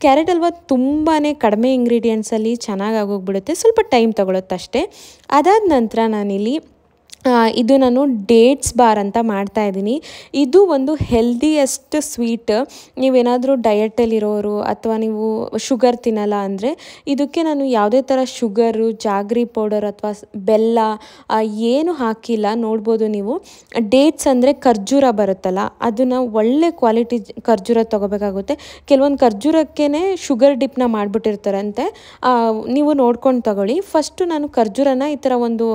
ಕ್ಯಾರೆಟ್ ಅಲ್ವಾ ತುಂಬಾ ಕಡಿಮೆ ಇಂಗ್ರೀಡಿಯೆಂಟ್ಸಲ್ಲಿ ಚೆನ್ನಾಗಿ ಆಗೋಗ್ಬಿಡುತ್ತೆ ಸ್ವಲ್ಪ ಟೈಮ್ ತೊಗೊಳುತ್ತಷ್ಟೇ ಅಷ್ಟೇ ಅದಾದ ನಂತರ ನಾನಿಲ್ಲಿ ಇದು ನಾನು ಡೇಟ್ಸ್ ಬಾರ್ ಅಂತ ಮಾಡ್ತಾ ಇದ್ದೀನಿ ಇದು ಒಂದು ಹೆಲ್ದಿಯೆಸ್ಟ್ ಸ್ವೀಟ್ ನೀವೇನಾದರೂ ಡಯಟಲ್ಲಿರೋರು ಅಥವಾ ನೀವು ಶುಗರ್ ತಿನ್ನಲ್ಲ ಅಂದರೆ ಇದಕ್ಕೆ ನಾನು ಯಾವುದೇ ಥರ ಶುಗರು ಜಾಗ್ರಿ ಪೌಡರ್ ಅಥವಾ ಬೆಲ್ಲ ಏನು ಹಾಕಿಲ್ಲ ನೋಡ್ಬೋದು ನೀವು ಡೇಟ್ಸ್ ಅಂದರೆ ಖರ್ಜೂರ ಬರುತ್ತಲ್ಲ ಅದನ್ನು ಒಳ್ಳೆ ಕ್ವಾಲಿಟಿ ಖರ್ಜೂರ ತೊಗೋಬೇಕಾಗುತ್ತೆ ಕೆಲವೊಂದು ಖರ್ಜೂರಕ್ಕೇ ಶುಗರ್ ಡಿಪ್ನ ಮಾಡಿಬಿಟ್ಟಿರ್ತಾರಂತೆ ನೀವು ನೋಡ್ಕೊಂಡು ತಗೊಳ್ಳಿ ಫಸ್ಟು ನಾನು ಖರ್ಜೂರನ ಈ ಥರ ಒಂದು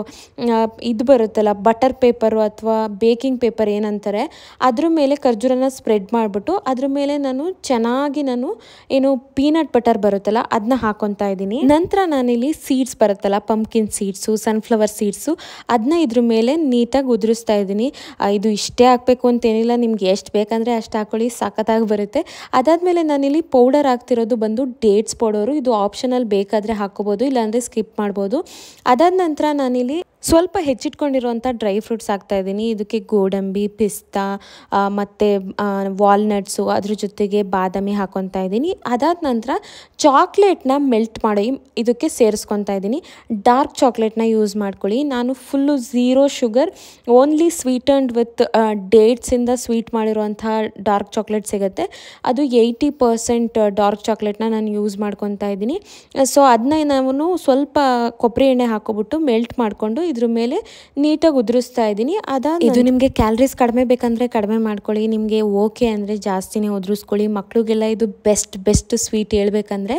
ಇದು ಬರುತ್ತೆ ಇರುತ್ತಲ್ಲ ಬಟರ್ ಪೇಪರು ಅಥವಾ ಬೇಕಿಂಗ್ ಪೇಪರ್ ಏನಂತಾರೆ ಅದ್ರ ಮೇಲೆ ಖರ್ಜೂರನ ಸ್ಪ್ರೆಡ್ ಮಾಡಿಬಿಟ್ಟು ಅದ್ರ ಮೇಲೆ ನಾನು ಚೆನ್ನಾಗಿ ನಾನು ಏನು ಪೀನಟ್ ಬಟರ್ ಬರುತ್ತಲ್ಲ ಅದನ್ನ ಹಾಕೊತಾ ಇದ್ದೀನಿ ನಂತರ ನಾನಿಲ್ಲಿ ಸೀಡ್ಸ್ ಬರುತ್ತಲ್ಲ ಪಂಪ್ಕಿನ್ ಸೀಡ್ಸು ಸನ್ಫ್ಲವರ್ ಸೀಡ್ಸು ಅದನ್ನ ಇದ್ರ ಮೇಲೆ ನೀಟಾಗಿ ಉದುರಿಸ್ತಾ ಇದ್ದೀನಿ ಇದು ಇಷ್ಟೇ ಹಾಕ್ಬೇಕು ಅಂತೇನಿಲ್ಲ ನಿಮ್ಗೆ ಎಷ್ಟು ಬೇಕಂದರೆ ಅಷ್ಟು ಹಾಕೊಳ್ಳಿ ಸಖತ್ತಾಗಿ ಬರುತ್ತೆ ಅದಾದ ಅದಾದಮೇಲೆ ನಾನಿಲ್ಲಿ ಪೌಡರ್ ಹಾಕ್ತಿರೋದು ಬಂದು ಡೇಟ್ಸ್ ಪೌಡರು ಇದು ಆಪ್ಷನಲ್ ಬೇಕಾದರೆ ಹಾಕೋಬೋದು ಇಲ್ಲಾಂದರೆ ಸ್ಕಿಪ್ ಮಾಡ್ಬೋದು ಅದಾದ ನಂತರ ನಾನಿಲ್ಲಿ ಸ್ವಲ್ಪ ಹೆಚ್ಚಿಟ್ಕೊಂಡಿರುವಂಥ ಡ್ರೈ ಫ್ರೂಟ್ಸ್ ಹಾಕ್ತಾ ಇದ್ದೀನಿ ಇದಕ್ಕೆ ಗೋಡಂಬಿ ಪಿಸ್ತಾ ಮತ್ತು ವಾಲ್ನಟ್ಸು ಅದ್ರ ಜೊತೆಗೆ ಬಾದಾಮಿ ಹಾಕೊತಾ ಇದ್ದೀನಿ ಅದಾದ ನಂತರ ಚಾಕ್ಲೇಟ್ನ ಮೆಲ್ಟ್ ಮಾಡಿ ಇದಕ್ಕೆ ಸೇರಿಸ್ಕೊತಾ ಇದ್ದೀನಿ ಡಾರ್ಕ್ ಚಾಕ್ಲೇಟ್ನ ಯೂಸ್ ಮಾಡ್ಕೊಳ್ಳಿ ನಾನು full zero sugar only and with ಡೇಟ್ಸಿಂದ ಸ್ವೀಟ್ ಮಾಡಿರುವಂಥ ಡಾರ್ಕ್ ಚಾಕ್ಲೇಟ್ ಸಿಗುತ್ತೆ ಅದು ಏಯ್ಟಿ ಪರ್ಸೆಂಟ್ ಡಾರ್ಕ್ ಚಾಕ್ಲೇಟ್ನ ನಾನು ಯೂಸ್ ಮಾಡ್ಕೊತಾ ಇದ್ದೀನಿ ಸೊ ಅದನ್ನ ನಾನು ಸ್ವಲ್ಪ ಕೊಬ್ಬರಿ ಎಣ್ಣೆ ಹಾಕೋಬಿಟ್ಟು ಮೆಲ್ಟ್ ಮಾಡಿಕೊಂಡು ಇದ್ರ ಮೇಲೆ ನೀಟಾಗಿ ಉದುರಿಸ್ತಾ ಇದ್ದೀನಿ ಅದ ಇದು ನಿಮಗೆ ಕ್ಯಾಲರೀಸ್ ಕಡಿಮೆ ಬೇಕಂದರೆ ಕಡಿಮೆ ಮಾಡ್ಕೊಳ್ಳಿ ನಿಮಗೆ ಓಕೆ ಅಂದರೆ ಜಾಸ್ತಿನೇ ಉದುರಿಸ್ಕೊಳ್ಳಿ ಮಕ್ಕಳಿಗೆಲ್ಲ ಇದು ಬೆಸ್ಟ್ ಬೆಸ್ಟ್ ಸ್ವೀಟ್ ಹೇಳ್ಬೇಕಂದ್ರೆ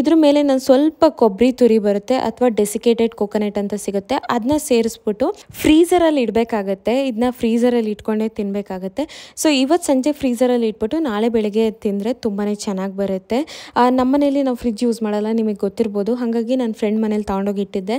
ಇದ್ರ ಮೇಲೆ ನಾನು ಸ್ವಲ್ಪ ಕೊಬ್ಬರಿ ತುರಿ ಬರುತ್ತೆ ಅಥವಾ ಡೆಸಿಕೇಟೆಡ್ ಕೊಕೊನೆಟ್ ಅಂತ ಸಿಗುತ್ತೆ ಅದನ್ನ ಸೇರಿಸ್ಬಿಟ್ಟು ಫ್ರೀಸರಲ್ಲಿ ಇಡಬೇಕಾಗತ್ತೆ ಇದನ್ನ ಫ್ರೀಸರಲ್ಲಿ ಇಟ್ಕೊಂಡೇ ತಿನ್ನಬೇಕಾಗತ್ತೆ ಸೊ ಇವತ್ತು ಸಂಜೆ ಫ್ರೀಸರಲ್ಲಿ ಇಟ್ಬಿಟ್ಟು ನಾಳೆ ಬೆಳಗ್ಗೆ ತಿಂದರೆ ತುಂಬಾ ಚೆನ್ನಾಗಿ ಬರುತ್ತೆ ನಮ್ಮನೇಲಿ ನಾವು ಫ್ರಿಜ್ ಯೂಸ್ ಮಾಡಲ್ಲ ನಿಮಗೆ ಗೊತ್ತಿರ್ಬೋದು ಹಾಗಾಗಿ ನನ್ನ ಫ್ರೆಂಡ್ ಮನೇಲಿ ತೊಗೊಂಡೋಗಿಟ್ಟಿದ್ದೆ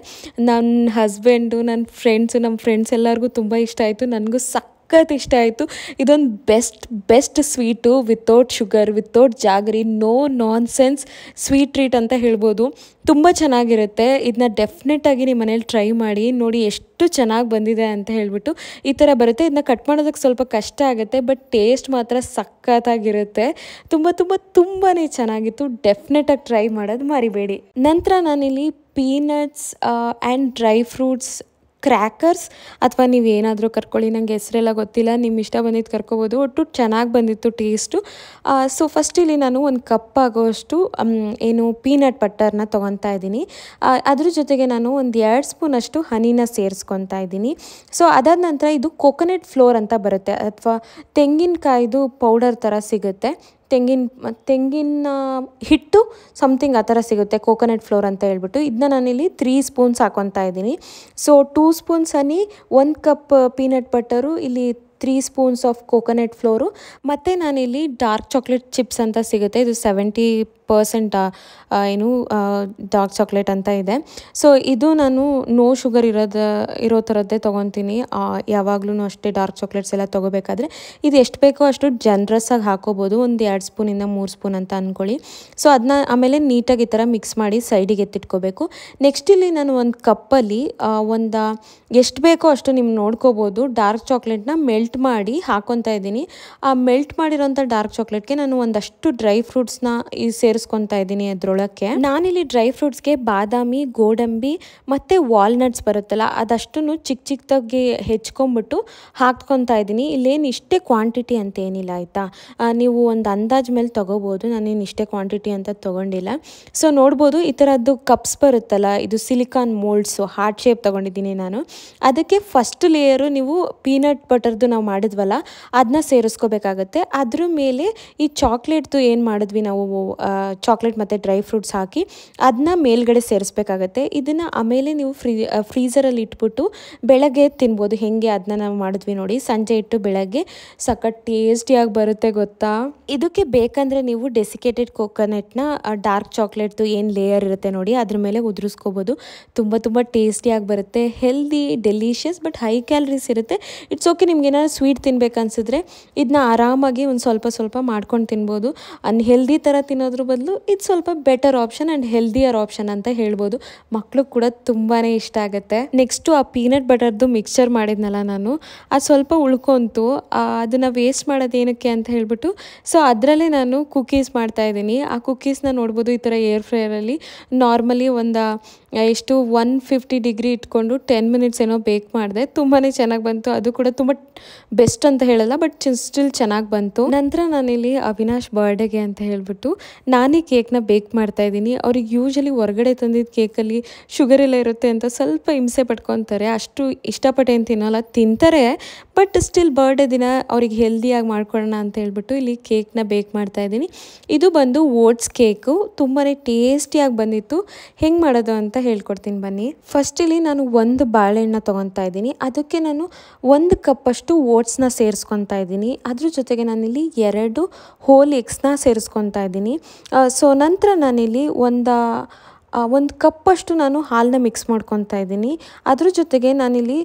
ನನ್ನ ಹಸ್ಬೆಂಡು ನನ್ನ ಫ್ರೆಂಡ್ಸು ನಮ್ಮ ಫ್ರೆಂಡ್ಸ್ ಎಲ್ಲರಿಗೂ ತುಂಬ ಇಷ್ಟ ಆಯಿತು ನನಗೂ ಸಕ್ ಸಖತ್ ಇಷ್ಟ ಆಯಿತು ಇದೊಂದು best best sweet without sugar without jaggery no nonsense sweet treat ಅಂತ ಹೇಳ್ಬೋದು ತುಂಬ ಚೆನ್ನಾಗಿರುತ್ತೆ ಇದನ್ನ ಡೆಫಿನೆಟಾಗಿ ನಿಮ್ಮ ಮನೇಲಿ ಟ್ರೈ ಮಾಡಿ ನೋಡಿ ಎಷ್ಟು ಚೆನ್ನಾಗಿ ಬಂದಿದೆ ಅಂತ ಹೇಳಿಬಿಟ್ಟು ಈ ಥರ ಬರುತ್ತೆ ಇದನ್ನ ಕಟ್ ಮಾಡೋದಕ್ಕೆ ಸ್ವಲ್ಪ ಕಷ್ಟ ಆಗುತ್ತೆ ಬಟ್ ಟೇಸ್ಟ್ ಮಾತ್ರ ಸಖತ್ತಾಗಿರುತ್ತೆ ತುಂಬ ತುಂಬ ತುಂಬಾ ಚೆನ್ನಾಗಿತ್ತು ಡೆಫಿನೆಟಾಗಿ ಟ್ರೈ ಮಾಡೋದು ಮರಿಬೇಡಿ ನಂತರ ನಾನಿಲ್ಲಿ peanuts and dry fruits crackers ಅಥವಾ ನೀವು ಏನಾದರೂ ಕರ್ಕೊಳ್ಳಿ ನನಗೆ ಹೆಸರೆಲ್ಲ ಗೊತ್ತಿಲ್ಲ ನಿಮ್ಮ ಇಷ್ಟ ಬಂದಿದ್ದು ಕರ್ಕೊಬೋದು ಒಟ್ಟು ಚೆನ್ನಾಗಿ ಬಂದಿತ್ತು ಟೇಸ್ಟು ಸೊ ಫಸ್ಟ್ ಇಲ್ಲಿ ನಾನು ಒಂದು ಕಪ್ ಆಗೋಷ್ಟು ಏನು ಪೀನಟ್ ಬಟರ್ನ ತೊಗೊತಾ ಇದ್ದೀನಿ ಅದ್ರ ಜೊತೆಗೆ ನಾನು ಒಂದು ಎರಡು ಸ್ಪೂನಷ್ಟು ಹನಿನ ಸೇರಿಸ್ಕೊತಾ ಇದ್ದೀನಿ ಸೊ ಅದಾದ ನಂತರ ಇದು ಕೋಕೋನಟ್ ಫ್ಲೋರ್ ಅಂತ ಬರುತ್ತೆ ಅಥವಾ ತೆಂಗಿನಕಾಯ್ದು ಪೌಡರ್ ಥರ ಸಿಗುತ್ತೆ ತೆಂಗಿನ ತೆಂಗಿನ ಹಿಟ್ಟು ಸಮಥಿಂಗ್ ಆ ಥರ ಸಿಗುತ್ತೆ ಕೋಕೋನಟ್ ಫ್ಲೋರ್ ಅಂತ ಹೇಳ್ಬಿಟ್ಟು ಇದನ್ನ ನಾನಿಲ್ಲಿ ತ್ರೀ ಸ್ಪೂನ್ಸ್ ಹಾಕೊತಾ ಇದ್ದೀನಿ ಸೊ ಟೂ ಸ್ಪೂನ್ಸ್ ಅನ್ನಿ ಒಂದು ಕಪ್ ಪೀನಟ್ ಬಟರು ಇಲ್ಲಿ three spoons of coconut flour ಮತ್ತು ನಾನಿಲ್ಲಿ ಡಾರ್ಕ್ ಚಾಕ್ಲೇಟ್ ಚಿಪ್ಸ್ ಅಂತ ಸಿಗುತ್ತೆ ಇದು ಸೆವೆಂಟಿ ಪರ್ಸೆಂಟ್ ಏನು ಡಾರ್ಕ್ ಚಾಕ್ಲೇಟ್ ಅಂತ ಇದೆ ಸೊ ಇದು ನಾನು ನೋ ಶುಗರ್ ಇರೋದ ಇರೋ ಥರದ್ದೇ ತೊಗೊತೀನಿ ಯಾವಾಗಲೂ ಅಷ್ಟೇ ಡಾರ್ಕ್ ಚಾಕ್ಲೇಟ್ಸ್ ಎಲ್ಲ ತೊಗೋಬೇಕಾದ್ರೆ ಇದು ಎಷ್ಟು ಬೇಕೋ ಅಷ್ಟು ಜನ್ರಸ್ಸಾಗಿ ಹಾಕೋಬೋದು ಒಂದು ಎರಡು ಸ್ಪೂನಿಂದ ಮೂರು ಸ್ಪೂನ್ ಅಂತ ಅಂದ್ಕೊಳ್ಳಿ ಸೊ ಅದನ್ನ ಆಮೇಲೆ ನೀಟಾಗಿ ಈ ಥರ ಮಿಕ್ಸ್ ಮಾಡಿ ಸೈಡಿಗೆ ಎತ್ತಿಟ್ಕೋಬೇಕು ನೆಕ್ಸ್ಟ್ ಇಲ್ಲಿ ನಾನು ಒಂದು ಕಪ್ಪಲ್ಲಿ ಒಂದು ಎಷ್ಟು ಬೇಕೋ ಅಷ್ಟು ನಿಮ್ಗೆ ನೋಡ್ಕೋಬೋದು ಡಾರ್ಕ್ ಚಾಕ್ಲೇಟ್ನ ಮೆಲ್ಟ್ ಮೆಲ್ಟ್ ಮಾಡಿ ಹಾಕೊತಾ ಇದ್ದೀನಿ ಆ ಮೆಲ್ಟ್ ಮಾಡಿರೋಂಥ ಡಾರ್ಕ್ ಚಾಕ್ಲೇಟ್ಗೆ ನಾನು ಒಂದಷ್ಟು ಡ್ರೈ ಫ್ರೂಟ್ಸ್ನ ಈ ಸೇರಿಸ್ಕೊತಾ ಇದ್ದೀನಿ ಅದರೊಳಕ್ಕೆ ನಾನಿಲ್ಲಿ ಡ್ರೈ ಫ್ರೂಟ್ಸ್ಗೆ ಬಾದಾಮಿ ಗೋಡಂಬಿ ಮತ್ತು ವಾಲ್ನಟ್ಸ್ ಬರುತ್ತಲ್ಲ ಅದಷ್ಟನ್ನು ಚಿಕ್ಕ ಚಿಕ್ಕದಾಗಿ ಹೆಚ್ಕೊಂಬಿಟ್ಟು ಹಾಕ್ಕೊತಾ ಇದ್ದೀನಿ ಇಲ್ಲೇನು ಇಷ್ಟೇ ಕ್ವಾಂಟಿಟಿ ಅಂತ ಏನಿಲ್ಲ ಆಯಿತಾ ನೀವು ಒಂದು ಅಂದಾಜ್ ಮೇಲೆ ತೊಗೋಬೋದು ನಾನೇನು ಇಷ್ಟೇ ಕ್ವಾಂಟಿಟಿ ಅಂತ ತೊಗೊಂಡಿಲ್ಲ ಸೊ ನೋಡ್ಬೋದು ಈ ಥರದ್ದು ಕಪ್ಸ್ ಬರುತ್ತಲ್ಲ ಇದು ಸಿಲಿಕಾನ್ ಮೋಲ್ಡ್ಸು ಹಾರ್ಟ್ ಶೇಪ್ ತೊಗೊಂಡಿದ್ದೀನಿ ನಾನು ಅದಕ್ಕೆ ಫಸ್ಟ್ ಲೇಯರು ನೀವು ಪೀನಟ್ ಬಟರ್ದು ನಾವು ಮಾಡಿದ್ವಲ್ಲ ಅದನ್ನ ಸೇರಿಸ್ಕೋಬೇಕಾಗತ್ತೆ ಅದ್ರ ಮೇಲೆ ಈ ಚಾಕ್ಲೇಟ್ದು ಏನು ಮಾಡಿದ್ವಿ ನಾವು ಚಾಕ್ಲೇಟ್ ಮತ್ತು ಡ್ರೈ ಫ್ರೂಟ್ಸ್ ಹಾಕಿ ಅದನ್ನ ಮೇಲ್ಗಡೆ ಸೇರಿಸ್ಬೇಕಾಗತ್ತೆ ಇದನ್ನು ಆಮೇಲೆ ನೀವು ಫ್ರೀ ಫ್ರೀಸರಲ್ಲಿ ಇಟ್ಬಿಟ್ಟು ಬೆಳಗ್ಗೆ ತಿನ್ಬೋದು ಹೆಂಗೆ ಅದನ್ನ ನಾವು ಮಾಡಿದ್ವಿ ನೋಡಿ ಸಂಜೆ ಇಟ್ಟು ಬೆಳಗ್ಗೆ ಸಖತ್ ಟೇಸ್ಟಿಯಾಗಿ ಬರುತ್ತೆ ಗೊತ್ತಾ ಇದಕ್ಕೆ ಬೇಕಂದರೆ ನೀವು ಡೆಸಿಕೇಟೆಡ್ ಕೋಕೋನಟ್ನ ಡಾರ್ಕ್ ಚಾಕ್ಲೇಟ್ದು ಏನು ಲೇಯರ್ ಇರುತ್ತೆ ನೋಡಿ ಅದ್ರ ಮೇಲೆ ಉದುರಿಸ್ಕೋಬೋದು ತುಂಬ ತುಂಬ ಟೇಸ್ಟಿಯಾಗಿ ಬರುತ್ತೆ healthy delicious but high calories ಇರುತ್ತೆ ಇಟ್ಸ್ ಓಕೆ ನಿಮ್ಗೆ ಏನಾದ್ರು ಸ್ವೀಟ್ ತಿನ್ಬೇಕನ್ಸಿದ್ರೆ ಇದನ್ನ ಆರಾಮಾಗಿ ಒಂದು ಸ್ವಲ್ಪ ಸ್ವಲ್ಪ ಮಾಡ್ಕೊಂಡು ತಿನ್ಬೋದು ಅನ್ ಹೆಲ್ದಿ ಥರ ತಿನ್ನೋದ್ರ ಬದಲು ಇದು ಸ್ವಲ್ಪ better option and healthier option ಅಂತ ಹೇಳ್ಬೋದು ಮಕ್ಳು ಕೂಡ ತುಂಬಾ ಇಷ್ಟ ಆಗುತ್ತೆ ನೆಕ್ಸ್ಟು ಆ ಪೀನಟ್ ಬಟರ್ದು ಮಿಕ್ಸ್ಚರ್ ಮಾಡಿದ್ನಲ್ಲ ನಾನು ಅದು ಸ್ವಲ್ಪ ಉಳ್ಕೊಂತು ಅದನ್ನು ವೇಸ್ಟ್ ಮಾಡೋದೇನಕ್ಕೆ ಅಂತ ಹೇಳ್ಬಿಟ್ಟು ಸೊ ಅದರಲ್ಲೇ ನಾನು ಕುಕ್ಕೀಸ್ ಮಾಡ್ತಾ ಇದ್ದೀನಿ ಆ ಕುಕ್ಕೀಸ್ನ ನೋಡ್ಬೋದು ಈ ಥರ ಏರ್ ಫ್ರೈಯರಲ್ಲಿ ನಾರ್ಮಲಿ ಒಂದು ಎಷ್ಟು ಒನ್ ಫಿಫ್ಟಿ ಡಿಗ್ರಿ ಇಟ್ಕೊಂಡು ಟೆನ್ ಮಿನಿಟ್ಸ್ ಏನೋ ಬೇಕ್ ಮಾಡಿದೆ ತುಂಬಾ ಚೆನ್ನಾಗಿ ಬಂತು ಅದು ಕೂಡ ತುಂಬ ಬೆಸ್ಟ್ ಅಂತ ಹೇಳಲ್ಲ ಬಟ್ ಸ್ಟಿಲ್ ಚೆನ್ನಾಗಿ ಬಂತು ನಂತರ ನಾನಿಲ್ಲಿ ಅವಿನಾಶ್ ಬರ್ಡೇಗೆ ಅಂತ ಹೇಳಿಬಿಟ್ಟು ನಾನೇ ಕೇಕ್ನ ಬೇಕ್ ಮಾಡ್ತಾ ಇದ್ದೀನಿ ಅವ್ರಿಗೆ ಯೂಶಲಿ ಹೊರಗಡೆ ತಂದಿದ್ದ ಕೇಕಲ್ಲಿ ಶುಗರ್ ಎಲ್ಲ ಇರುತ್ತೆ ಅಂತ ಸ್ವಲ್ಪ ಹಿಂಸೆ ಪಟ್ಕೊತಾರೆ ಅಷ್ಟು ಇಷ್ಟಪಟ್ಟು ಏನು ತಿನ್ನೋಲ್ಲ ತಿಂತಾರೆ ಬಟ್ ಸ್ಟಿಲ್ ಬರ್ಡೇ ದಿನ ಅವ್ರಿಗೆ ಹೆಲ್ದಿಯಾಗಿ ಮಾಡ್ಕೊಳ್ಳೋಣ ಅಂತ ಹೇಳ್ಬಿಟ್ಟು ಇಲ್ಲಿ ಕೇಕ್ನ ಬೇಕ್ ಮಾಡ್ತಾ ಇದ್ದೀನಿ ಇದು ಬಂದು ಓಟ್ಸ್ ಕೇಕು ತುಂಬಾ ಟೇಸ್ಟಿಯಾಗಿ ಬಂದಿತ್ತು ಹೆಂಗೆ ಮಾಡೋದು ಅಂತ ಹೇಳ್ಕೊಡ್ತೀನಿ ಬನ್ನಿ ಫಸ್ಟ್ ಇಲ್ಲಿ ನಾನು ಒಂದು ಬಾಳೆಹಣ್ಣ ತೊಗೊತಾ ಇದ್ದೀನಿ ಅದಕ್ಕೆ ನಾನು ಒಂದು ಕಪ್ಪಷ್ಟು ಓಟ್ಸ್ನ ಸೇರಿಸ್ಕೊತಾ ಇದ್ದೀನಿ ಅದ್ರ ಜೊತೆಗೆ ನಾನಿಲ್ಲಿ ಎರಡು ಹೋಲ್ ಎಗ್ಸ್ನ ಸೇರಿಸ್ಕೊತಾ ಇದ್ದೀನಿ ಸೊ ನಂತರ ನಾನಿಲ್ಲಿ ಒಂದು ಒಂದು ಕಪ್ಪಷ್ಟು ನಾನು ಹಾಲನ್ನ ಮಿಕ್ಸ್ ಮಾಡ್ಕೊತಾ ಇದ್ದೀನಿ ಅದ್ರ ಜೊತೆಗೆ ನಾನಿಲ್ಲಿ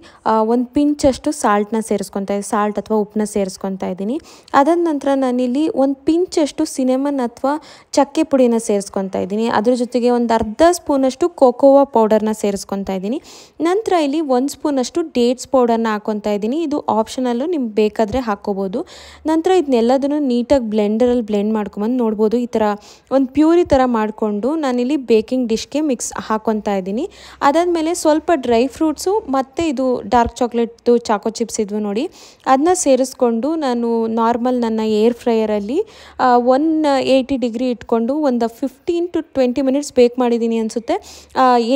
ಒಂದು ಪಿಂಚಷ್ಟು ಸಾಲ್ಟನ್ನ ಸೇರಿಸ್ಕೊತಾ ಇದ್ದೀನಿ ಸಾಲ್ಟ್ ಅಥವಾ ಉಪ್ಪನ್ನ ಸೇರಿಸ್ಕೊತಾ ಇದ್ದೀನಿ ಅದಾದ ನಂತರ ನಾನಿಲ್ಲಿ ಒಂದು ಪಿಂಚಷ್ಟು ಸಿನೆಮನ್ ಅಥವಾ ಚಕ್ಕೆ ಪುಡಿನ ಸೇರಿಸ್ಕೊತಾ ಇದ್ದೀನಿ ಅದ್ರ ಜೊತೆಗೆ ಒಂದು ಅರ್ಧ ಸ್ಪೂನಷ್ಟು ಕೋಕೋವಾ ಪೌಡರ್ನ ಸೇರಿಸ್ಕೊತಾ ಇದ್ದೀನಿ ನಂತರ ಇಲ್ಲಿ ಒಂದು ಸ್ಪೂನಷ್ಟು ಡೇಟ್ಸ್ ಪೌಡರ್ನ ಹಾಕೊತಾ ಇದ್ದೀನಿ ಇದು ಆಪ್ಷನಲ್ಲೂ ನಿಮ್ಗೆ ಬೇಕಾದರೆ ಹಾಕ್ಕೋಬೋದು ನಂತರ ಇದನ್ನೆಲ್ಲದನ್ನು ನೀಟಾಗಿ ಬ್ಲೆಂಡರಲ್ಲಿ ಬ್ಲೆಂಡ್ ಮಾಡ್ಕೊಂಬಂದು ನೋಡ್ಬೋದು ಈ ಥರ ಒಂದು ಪ್ಯೂರಿ ಥರ ಮಾಡಿಕೊಂಡು ನಾನಿಲ್ಲಿ ಬೇಕಿಂಗ್ ಡಿಶ್ಗೆ ಮಿಕ್ಸ್ ಹಾಕೊತಾ ಇದ್ದೀನಿ ಅದಾದಮೇಲೆ ಸ್ವಲ್ಪ ಡ್ರೈ ಫ್ರೂಟ್ಸು ಮತ್ತು ಇದು ಡಾರ್ಕ್ ಚಾಕ್ಲೇಟ್ದು ಚಾಕೋ ಚಿಪ್ಸ್ ಇದ್ವು ನೋಡಿ ಅದನ್ನ ಸೇರಿಸ್ಕೊಂಡು ನಾನು ನಾರ್ಮಲ್ ನನ್ನ ಏರ್ ಫ್ರೈಯರಲ್ಲಿ ಒನ್ ಏಯ್ಟಿ ಡಿಗ್ರಿ ಇಟ್ಕೊಂಡು ಒಂದು ಫಿಫ್ಟೀನ್ ಟು ಟ್ವೆಂಟಿ ಮಿನಿಟ್ಸ್ ಬೇಕ್ ಮಾಡಿದ್ದೀನಿ ಅನಿಸುತ್ತೆ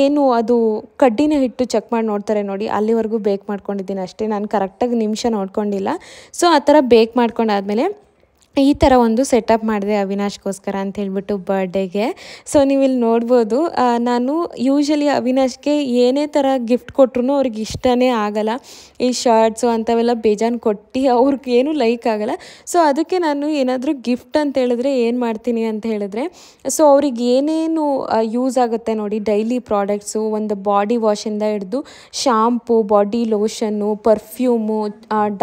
ಏನು ಅದು ಕಡ್ಡಿನ ಹಿಟ್ಟು ಚೆಕ್ ಮಾಡಿ ನೋಡ್ತಾರೆ ನೋಡಿ ಅಲ್ಲಿವರೆಗೂ ಬೇಕ್ ಮಾಡ್ಕೊಂಡಿದ್ದೀನಿ ಅಷ್ಟೇ ನಾನು ಕರೆಕ್ಟಾಗಿ ನಿಮಿಷ ನೋಡ್ಕೊಂಡಿಲ್ಲ ಸೊ ಆ ಥರ ಬೇಕ್ ಮಾಡ್ಕೊಂಡಾದ್ಮೇಲೆ ಈ ಥರ ಒಂದು ಸೆಟಪ್ ಮಾಡಿದೆ ಅವಿನಾಶ್ಗೋಸ್ಕರ ಅಂತ ಹೇಳ್ಬಿಟ್ಟು ಬರ್ಡೇಗೆ ಸೊ ನೀವು ಇಲ್ಲಿ ನೋಡ್ಬೋದು ನಾನು ಯೂಶ್ವಲಿ ಅವಿನಾಶ್ಗೆ ಏನೇ ಥರ ಗಿಫ್ಟ್ ಕೊಟ್ರು ಅವ್ರಿಗೆ ಇಷ್ಟನೇ ಆಗಲ್ಲ ಈ ಶರ್ಟ್ಸು ಅಂಥವೆಲ್ಲ ಬೇಜಾನ್ ಕೊಟ್ಟು ಅವ್ರಿಗೆ ಏನೂ ಲೈಕ್ ಆಗಲ್ಲ ಸೊ ಅದಕ್ಕೆ ನಾನು ಏನಾದರೂ ಗಿಫ್ಟ್ ಅಂತ ಹೇಳಿದ್ರೆ ಏನು ಮಾಡ್ತೀನಿ ಅಂತ ಹೇಳಿದ್ರೆ ಸೊ ಅವ್ರಿಗೆ ಏನೇನು ಯೂಸ್ ಆಗುತ್ತೆ ನೋಡಿ ಡೈಲಿ ಪ್ರಾಡಕ್ಟ್ಸು ಒಂದು ಬಾಡಿ ವಾಶಿಂದ ಹಿಡಿದು ಶಾಂಪು ಬಾಡಿ ಲೋಷನ್ನು ಪರ್ಫ್ಯೂಮು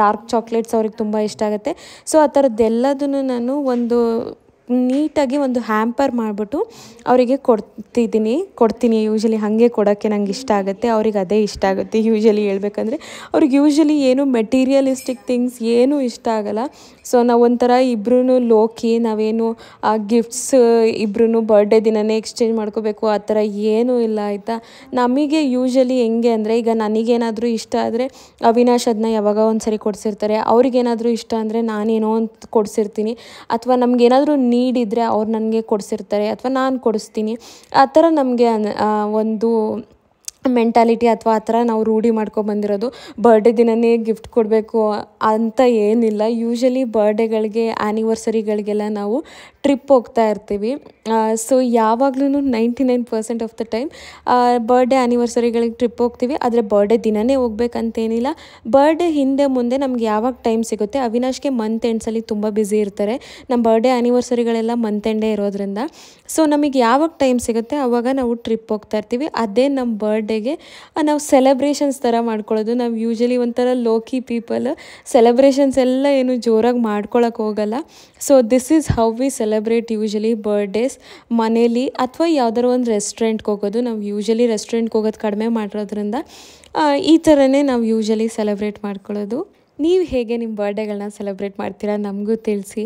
ಡಾರ್ಕ್ ಚಾಕ್ಲೇಟ್ಸ್ ಅವ್ರಿಗೆ ತುಂಬ ಇಷ್ಟ ಆಗುತ್ತೆ ಸೊ ಆ ಥರದ್ದೆಲ್ಲ ಅದನ್ನು ನಾನು ಒಂದು ನೀಟಾಗಿ ಒಂದು ಹ್ಯಾಂಪರ್ ಮಾಡಿಬಿಟ್ಟು ಅವರಿಗೆ ಕೊಡ್ತಿದ್ದೀನಿ ಕೊಡ್ತೀನಿ ಯೂಶಲಿ ಹಾಗೆ ಕೊಡೋಕ್ಕೆ ನಂಗೆ ಇಷ್ಟ ಆಗುತ್ತೆ ಅವ್ರಿಗೆ ಅದೇ ಇಷ್ಟ ಆಗುತ್ತೆ ಯೂಶ್ವಲಿ ಹೇಳ್ಬೇಕಂದ್ರೆ ಅವ್ರಿಗೆ ಯೂಶ್ವಲಿ ಏನು ಮೆಟೀರಿಯಲಿಸ್ಟಿಕ್ ಥಿಂಗ್ಸ್ ಏನೂ ಇಷ್ಟ ಆಗಲ್ಲ ಸೊ ನಾವು ಒಂಥರ ಇಬ್ರೂ ಲೋಕಿ ನಾವೇನು ಗಿಫ್ಟ್ಸ್ ಇಬ್ರು ಬರ್ಡೇ ದಿನವೇ ಎಕ್ಸ್ಚೇಂಜ್ ಮಾಡ್ಕೋಬೇಕು ಆ ಥರ ಏನೂ ಇಲ್ಲ ಆಯಿತಾ ನಮಗೆ ಯೂಶ್ವಲಿ ಹೆಂಗೆ ಅಂದರೆ ಈಗ ನನಗೇನಾದರೂ ಇಷ್ಟ ಆದರೆ ಅವಿನಾಶ್ ಅದನ್ನ ಯಾವಾಗ ಒಂದು ಸರಿ ಕೊಡಿಸಿರ್ತಾರೆ ಅವ್ರಿಗೇನಾದರೂ ಇಷ್ಟ ಅಂದರೆ ನಾನೇನೋ ಒಂದು ಕೊಡಿಸಿರ್ತೀನಿ ಅಥವಾ ನಮಗೇನಾದರೂ ನೀಡಿದರೆ ಅವ್ರು ನನಗೆ ಕೊಡಿಸಿರ್ತಾರೆ ಅಥವಾ ನಾನು ಕೊಡಿಸ್ತೀನಿ ಆ ಥರ ನಮಗೆ ಒಂದು ಮೆಂಟಾಲಿಟಿ ಅಥವಾ ಆ ಥರ ನಾವು ರೂಢಿ ಮಾಡ್ಕೊಬಂದಿರೋದು ಬರ್ಡೇ ದಿನವೇ ಗಿಫ್ಟ್ ಕೊಡಬೇಕು ಅಂತ ಏನಿಲ್ಲ ಯೂಶ್ವಲಿ ಬರ್ಡೇಗಳಿಗೆ ಆ್ಯನಿವರ್ಸರಿಗಳಿಗೆಲ್ಲ ನಾವು ಟ್ರಿಪ್ ಹೋಗ್ತಾ ಇರ್ತೀವಿ ಸೊ ಯಾವಾಗಲೂ ninety nine percent of the time birthday ಆ್ಯನಿವರ್ಸರಿಗಳಿಗೆ ಟ್ರಿಪ್ ಹೋಗ್ತೀವಿ ಆದರೆ ಬರ್ಡೇ ದಿನವೇ ಹೋಗ್ಬೇಕಂತೇನಿಲ್ಲ ಬರ್ಡೇ ಹಿಂದೆ ಮುಂದೆ ನಮ್ಗೆ ಯಾವಾಗ ಟೈಮ್ ಸಿಗುತ್ತೆ ಅವಿನಾಶ್ಗೆ ಮಂತ್ ಎಂಡ್ಸಲ್ಲಿ ತುಂಬ ಬ್ಯುಸಿ ಇರ್ತಾರೆ ನಮ್ಮ ಬರ್ಡೇ ಆ್ಯನಿವರ್ಸರಿಗಳೆಲ್ಲ ಮಂತ್ ಎಂಡೇ ಇರೋದ್ರಿಂದ ಸೊ ನಮಗೆ ಯಾವಾಗ ಟೈಮ್ ಸಿಗುತ್ತೆ ಆವಾಗ ನಾವು ಟ್ರಿಪ್ ಹೋಗ್ತಾ ಇರ್ತೀವಿ ಅದೇ ನಮ್ಮ ಬರ್ಡೇ ಜೊತೆಗೆ ನಾವು ಸೆಲೆಬ್ರೇಷನ್ಸ್ ಥರ ಮಾಡ್ಕೊಳ್ಳೋದು ನಾವು ಯೂಶಲಿ ಒಂಥರ ಲೋಕಿ ಪೀಪಲ್ ಸೆಲೆಬ್ರೇಷನ್ಸ್ ಎಲ್ಲ ಏನು ಜೋರಾಗಿ ಮಾಡ್ಕೊಳಕ್ಕೆ ಹೋಗಲ್ಲ so this is how we celebrate usually birthdays ಮನೇಲಿ ಅಥವಾ ಯಾವ್ದಾರು ಒಂದು ರೆಸ್ಟೋರೆಂಟ್ಗೆ ಹೋಗೋದು ನಾವು ಯೂಶಲಿ ರೆಸ್ಟೋರೆಂಟ್ಗೆ ಹೋಗೋದು ಕಡಿಮೆ ಮಾಡಿರೋದ್ರಿಂದ ಈ ಥರನೇ ನಾವು ಯೂಶಲಿ ಸೆಲೆಬ್ರೇಟ್ ಮಾಡ್ಕೊಳ್ಳೋದು ನೀವು ಹೇಗೆ ನಿಮ್ಮ ಬರ್ಡೇಗಳನ್ನ ಸೆಲೆಬ್ರೇಟ್ ಮಾಡ್ತೀರಾ ನಮಗೂ ತಿಳಿಸಿ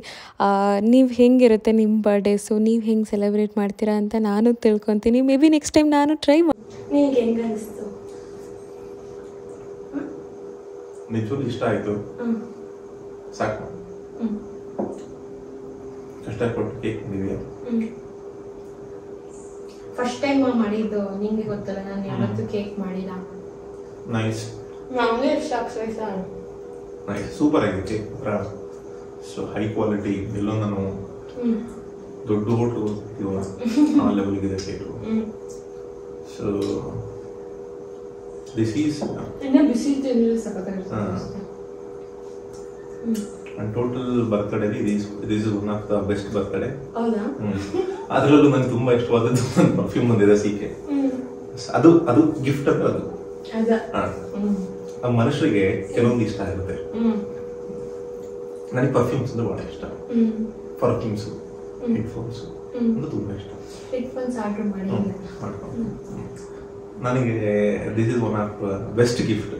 ನೀವು ಹೆಂಗಿರುತ್ತೆ ನಿಮ್ಮ ಬರ್ಡೇಸು ನೀವು ಹೆಂಗೆ ಸೆಲೆಬ್ರೇಟ್ ಮಾಡ್ತೀರಾ ಅಂತ ನಾನು ತಿಳ್ಕೊತೀನಿ ಮೇ ಬಿ ನೆಕ್ಸ್ಟ್ ಟೈಮ್ ನಾನು ಟ್ರೈ ನಿಜವಾಗ್ಲೂ ಇಷ್ಟ ಆಯಿತು ಸಾಕು ಕಷ್ಟಪಟ್ಟು ಕೇಕ್ ನೀವು ಫಸ್ಟ್ ಟೈಮ್ ಮಾಡಿದ್ದು ನಿಮಗೆ ಗೊತ್ತಲ್ಲ ನಾನು ಯಾವತ್ತೂ ಕೇಕ್ ಮಾಡಿಲ್ಲ ನೈಸ್ ನಮಗೆ ಎಷ್ಟು ಆಗ್ತದೆ ಸರ್ ನೈಟ್ ಸೂಪರ್ ಆಗೈತಿ ಸೊ ಹೈ ಕ್ವಾಲಿಟಿ ಎಲ್ಲೋ ನಾನು ದೊಡ್ಡ ಹೋಟ್ಲು ಇವನ ಆ ಲೆವೆಲ್ಗೆ ಇದೆ ಕೇಟು so this is and total birthday this this is one of the best birthday ಅದರಲ್ಲೂ ನನಗೆ ತುಂಬಾ ಇಷ್ಟವಾದದ್ದು ನನ್ನ ಪರ್ಫ್ಯೂಮ್ ಒಂದಿದೆ ಸೀಕೆ ಅದು ಅದು ಗಿಫ್ಟ್ ಅಪ್ ಅದು ಆ ಮನುಷ್ಯರಿಗೆ ಕೆಲವೊಂದು ಇಷ್ಟ ಆಗುತ್ತೆ ನನಗೆ ಪರ್ಫ್ಯೂಮ್ಸ್ ಅಂದ್ರೆ ಬಹಳ ಇಷ್ಟ ಪರ್ಫ್ಯೂಮ್ಸ್ ಹೆಡ್ಫೋನ್ಸ್ ಅಂದ್ರೆ ತುಂಬಾ ಇಷ್ಟ ನನಗೆ this is one of best gift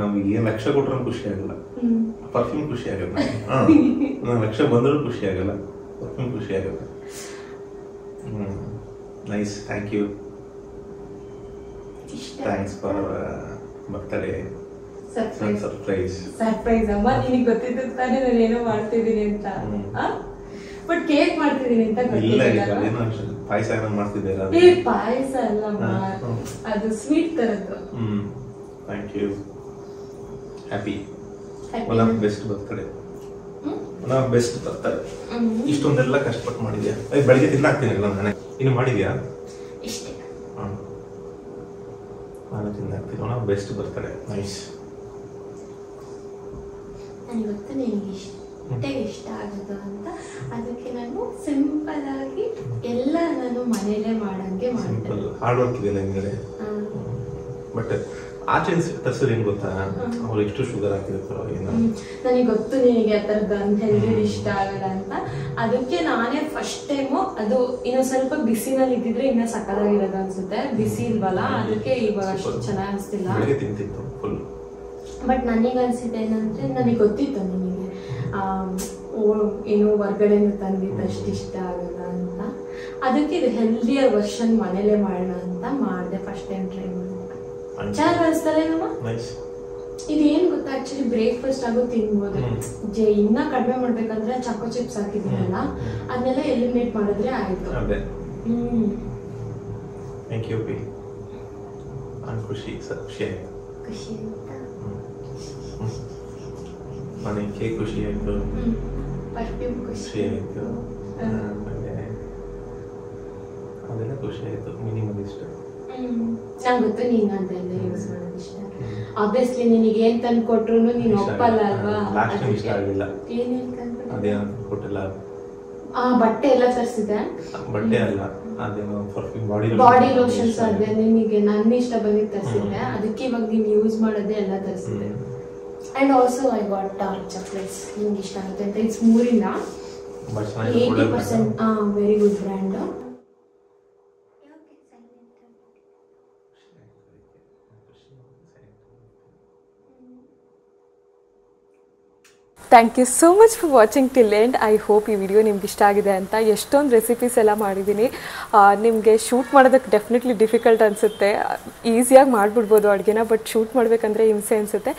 ನಮಗೆ ಲಕ್ಷ ಕೊಟ್ರೂ ಖುಷಿ ಆಗಲ್ಲ ಪರ್ಫ್ಯೂಮ್ ಖುಷಿ ಆಗಲ್ಲ ನಾನು ಲಕ್ಷ ಬಂದರೂ ಖುಷಿ ಆಗಲ್ಲ ಪರ್ಫ್ಯೂಮ್ ಖುಷಿ ಆಗಲ್ಲ nice thank you thanks for birthday surprise surprise ಅಮ್ಮ ನಿನಗೆ ಗೊತ್ತಿದ್ದು ತಾನೇ ನಾನು ಏನೋ ಮಾಡ್ತಿದ್ದೀನಿ ಅಂತ ಬಟ್ ಕೇಕ್ ಮಾಡ್ತಿದ್ದೀನಿ ಅಂತ ಇಲ್ಲ ಪಾಯಸ ಏನೋ ಮಾಡ್ತಿದ್ದೀರ ಏ ಪಾಯಸ ಅಲ್ಲಮ್ಮ ಅದು ಸ್ವೀಟ್ ತರದ್ದು hmm thank you happy one of best birthday one of best birthday ಇಷ್ಟೊಂದೆಲ್ಲ ಕಷ್ಟಪಟ್ಟು ಮಾಡಿದ್ಯಾ ಬೆಳಗ್ಗೆ ತಿನ್ನಾಕ್ತೀನಿ ನಾನು ಇನ್ನು ಮಾಡಿದ್ಯಾ ಇಷ್ಟೇ ನಾನು ತಿಂದ ತಿನ್ನೋಣ ಬೆಸ್ಟ್ ಬರ್ತಾರೆ ನೈಸ್ ನಾನು ಇವತ್ತು ನನಗೆ ಇಷ್ಟೇ ಇಷ್ಟ ಆಗೋದು ಅಂತ ಅದಕ್ಕೆ ನಾನು ಸಿಂಪಲ್ ಆಗಿ ಎಲ್ಲ ನಾನು ಮನೇಲೇ ಮಾಡೋಂಗೆ ಮಾಡ್ತೀನಿ ಹಾರ್ಡ್ ವರ್ಕ್ ಇದೆ ನನಗೆ ಬಟ್ ಆಚೆ ಸಿಗ್ತಾರೆ ಏನ್ ಗೊತ್ತಾ ಅವ್ರು ಎಷ್ಟು ಶುಗರ್ ಹಾಕಿರ್ತಾರೋ ನನಗೆ ಗೊತ್ತು ನಿನಗೆ ಆ ಥರದ್ದು ಹೆಲ್ದಿ ಇಷ್ಟ ಆಗಲ್ಲ ಅಂತ ಅದಕ್ಕೆ ನಾನೇ ಫಸ್ಟ್ ಟೈಮು ಅದು ಇನ್ನೊಂದು ಸ್ವಲ್ಪ ಬಿಸಿನಲ್ಲಿ ಇದ್ದಿದ್ರೆ ಇನ್ನೂ ಸಕ್ಕದಾಗಿರೋದು ಅನ್ಸುತ್ತೆ ಬಿಸಿ ಇಲ್ವಲ್ಲ ಅದಕ್ಕೆ ಇವಾಗ ಅಷ್ಟು ಚೆನ್ನಾಗಿ ಅನಿಸ್ತಿಲ್ಲ ಫುಲ್ ಬಟ್ ನನಗೆ ಅನ್ಸಿದ್ದು ಏನಂದ್ರೆ ನನಗೆ ಗೊತ್ತಿತ್ತು ನಿಮಗೆ ಏನು ಹೊರ್ಗಡೆಯಿಂದ ತಂದಿದ್ದು ಅಷ್ಟು ಇಷ್ಟ ಆಗಲ್ಲ ಅಂತ ಅದಕ್ಕೆ ಇದು ಹೆಲ್ದಿಯರ್ ವರ್ಷನ್ ಮನೇಲೇ ಮಾಡೋಣ ಅಂತ ಮಾಡಿದೆ ಫಸ್ಟ್ ಟೈಮ್ ಟ್ರೈ ಯಾರು ಬಳಸ್ತಾರೆ ನಮ್ಮ ಇದೇನ್ ಗೊತ್ತಾ ಆಕ್ಚುಲಿ ಬ್ರೇಕ್ಫಾಸ್ಟ್ ಆಗೋ ತಿನ್ಬೋದು ಜೆ ಇನ್ನ ಕಡಿಮೆ ಮಾಡ್ಬೇಕಂದ್ರೆ ಚಾಕೋ ಚಿಪ್ಸ್ ಹಾಕಿದ್ನಲ್ಲ ಅದನ್ನೆಲ್ಲ ಎಲಿಮಿನೇಟ್ ಮಾಡಿದ್ರೆ ಆಯ್ತು ಥ್ಯಾಂಕ್ ಯು ಪಿ ನಾನು ಖುಷಿ ಖುಷಿ ಆಯ್ತು ಖುಷಿ ಖುಷಿ ಆಯ್ತು ಪರ್ಫ್ಯೂಮ್ ಖುಷಿ ಆಯ್ತು ಅದೆಲ್ಲ ಖುಷಿ ಆಯ್ತು ಮಿನಿಮಮ್ ಇಷ್ಟ ನಂಗೆ ಗೊತ್ತು ನೀನು ಅದೆಲ್ಲ ಯೂಸ್ ಮಾಡೋದು ಇಷ್ಟ ಆಬ್ವಿಯಸ್ಲಿ ನಿನಗೆ ಏನ್ ತಂದು ಕೊಟ್ರು ನೀನು ಒಪ್ಪಲ್ಲ ಅಲ್ವಾ ಏನ್ ಕೊಟ್ಟಿಲ್ಲ ಆ ಬಟ್ಟೆ ಎಲ್ಲ ತರಿಸಿದೆ ಬಟ್ಟೆ ಅಲ್ಲ ಬಾಡಿ ಬಾಡಿ ಲೋಷನ್ಸ್ ಅದೇ ನಿನಗೆ ನನ್ನ ಇಷ್ಟ ಬಂದಿದ್ದು ತರಿಸಿದ್ದೆ ಅದಕ್ಕೆ ಇವಾಗ ನೀನು ಯೂಸ್ ಮಾಡೋದೇ ಎಲ್ಲ ತರಿಸಿದ್ದೆ and also I what dark chocolates ನಿಮ್ಗೆ ಇಷ್ಟ ಆಗುತ್ತೆ ಅಂತ ಇಟ್ಸ್ ಮೂರಿಂದ ಏಯ್ಟಿ ಪರ್ಸೆಂಟ್ ಹಾಂ very good brand thank you so much for watching till end I hope ಈ ವಿಡಿಯೋ ನಿಮ್ಗೆ ಇಷ್ಟ ಆಗಿದೆ ಅಂತ ಎಷ್ಟೊಂದು ರೆಸಿಪೀಸ್ ಎಲ್ಲ ಮಾಡಿದ್ದೀನಿ ನಿಮಗೆ ಶೂಟ್ ಮಾಡೋದಕ್ಕೆ ಡೆಫಿನೆಟ್ಲಿ ಡಿಫಿಕಲ್ಟ್ ಅನಿಸುತ್ತೆ ಈಸಿಯಾಗಿ ಮಾಡಿಬಿಡ್ಬೋದು ಅಡುಗೆನ ಬಟ್ ಶೂಟ್ ಮಾಡಬೇಕಂದ್ರೆ ಹಿಂಸೆ ಅನಿಸುತ್ತೆ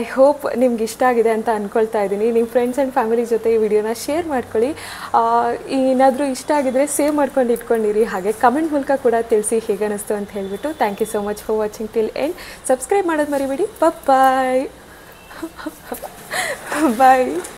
ಐ ಹೋಪ್ ನಿಮ್ಗೆ ಇಷ್ಟ ಆಗಿದೆ ಅಂತ ಅಂದ್ಕೊಳ್ತಾ ಇದ್ದೀನಿ ನಿಮ್ಮ ಫ್ರೆಂಡ್ಸ್ ಆ್ಯಂಡ್ ಫ್ಯಾಮಿಲಿ ಜೊತೆ ಈ ವಿಡಿಯೋನ ಶೇರ್ ಮಾಡ್ಕೊಳ್ಳಿ ಏನಾದರೂ ಇಷ್ಟ ಆಗಿದ್ರೆ ಸೇವ್ ಮಾಡ್ಕೊಂಡು ಇಟ್ಕೊಂಡಿರಿ ಹಾಗೆ ಕಮೆಂಟ್ ಮೂಲಕ ಕೂಡ ತಿಳಿಸಿ ಹೇಗೆ ಅನ್ನಿಸ್ತು ಅಂತ ಹೇಳಿಬಿಟ್ಟು thank you so much for watching till end subscribe ಮಾಡೋದು ಮರಿಬೇಡಿ ಬಾಯ್ Bye.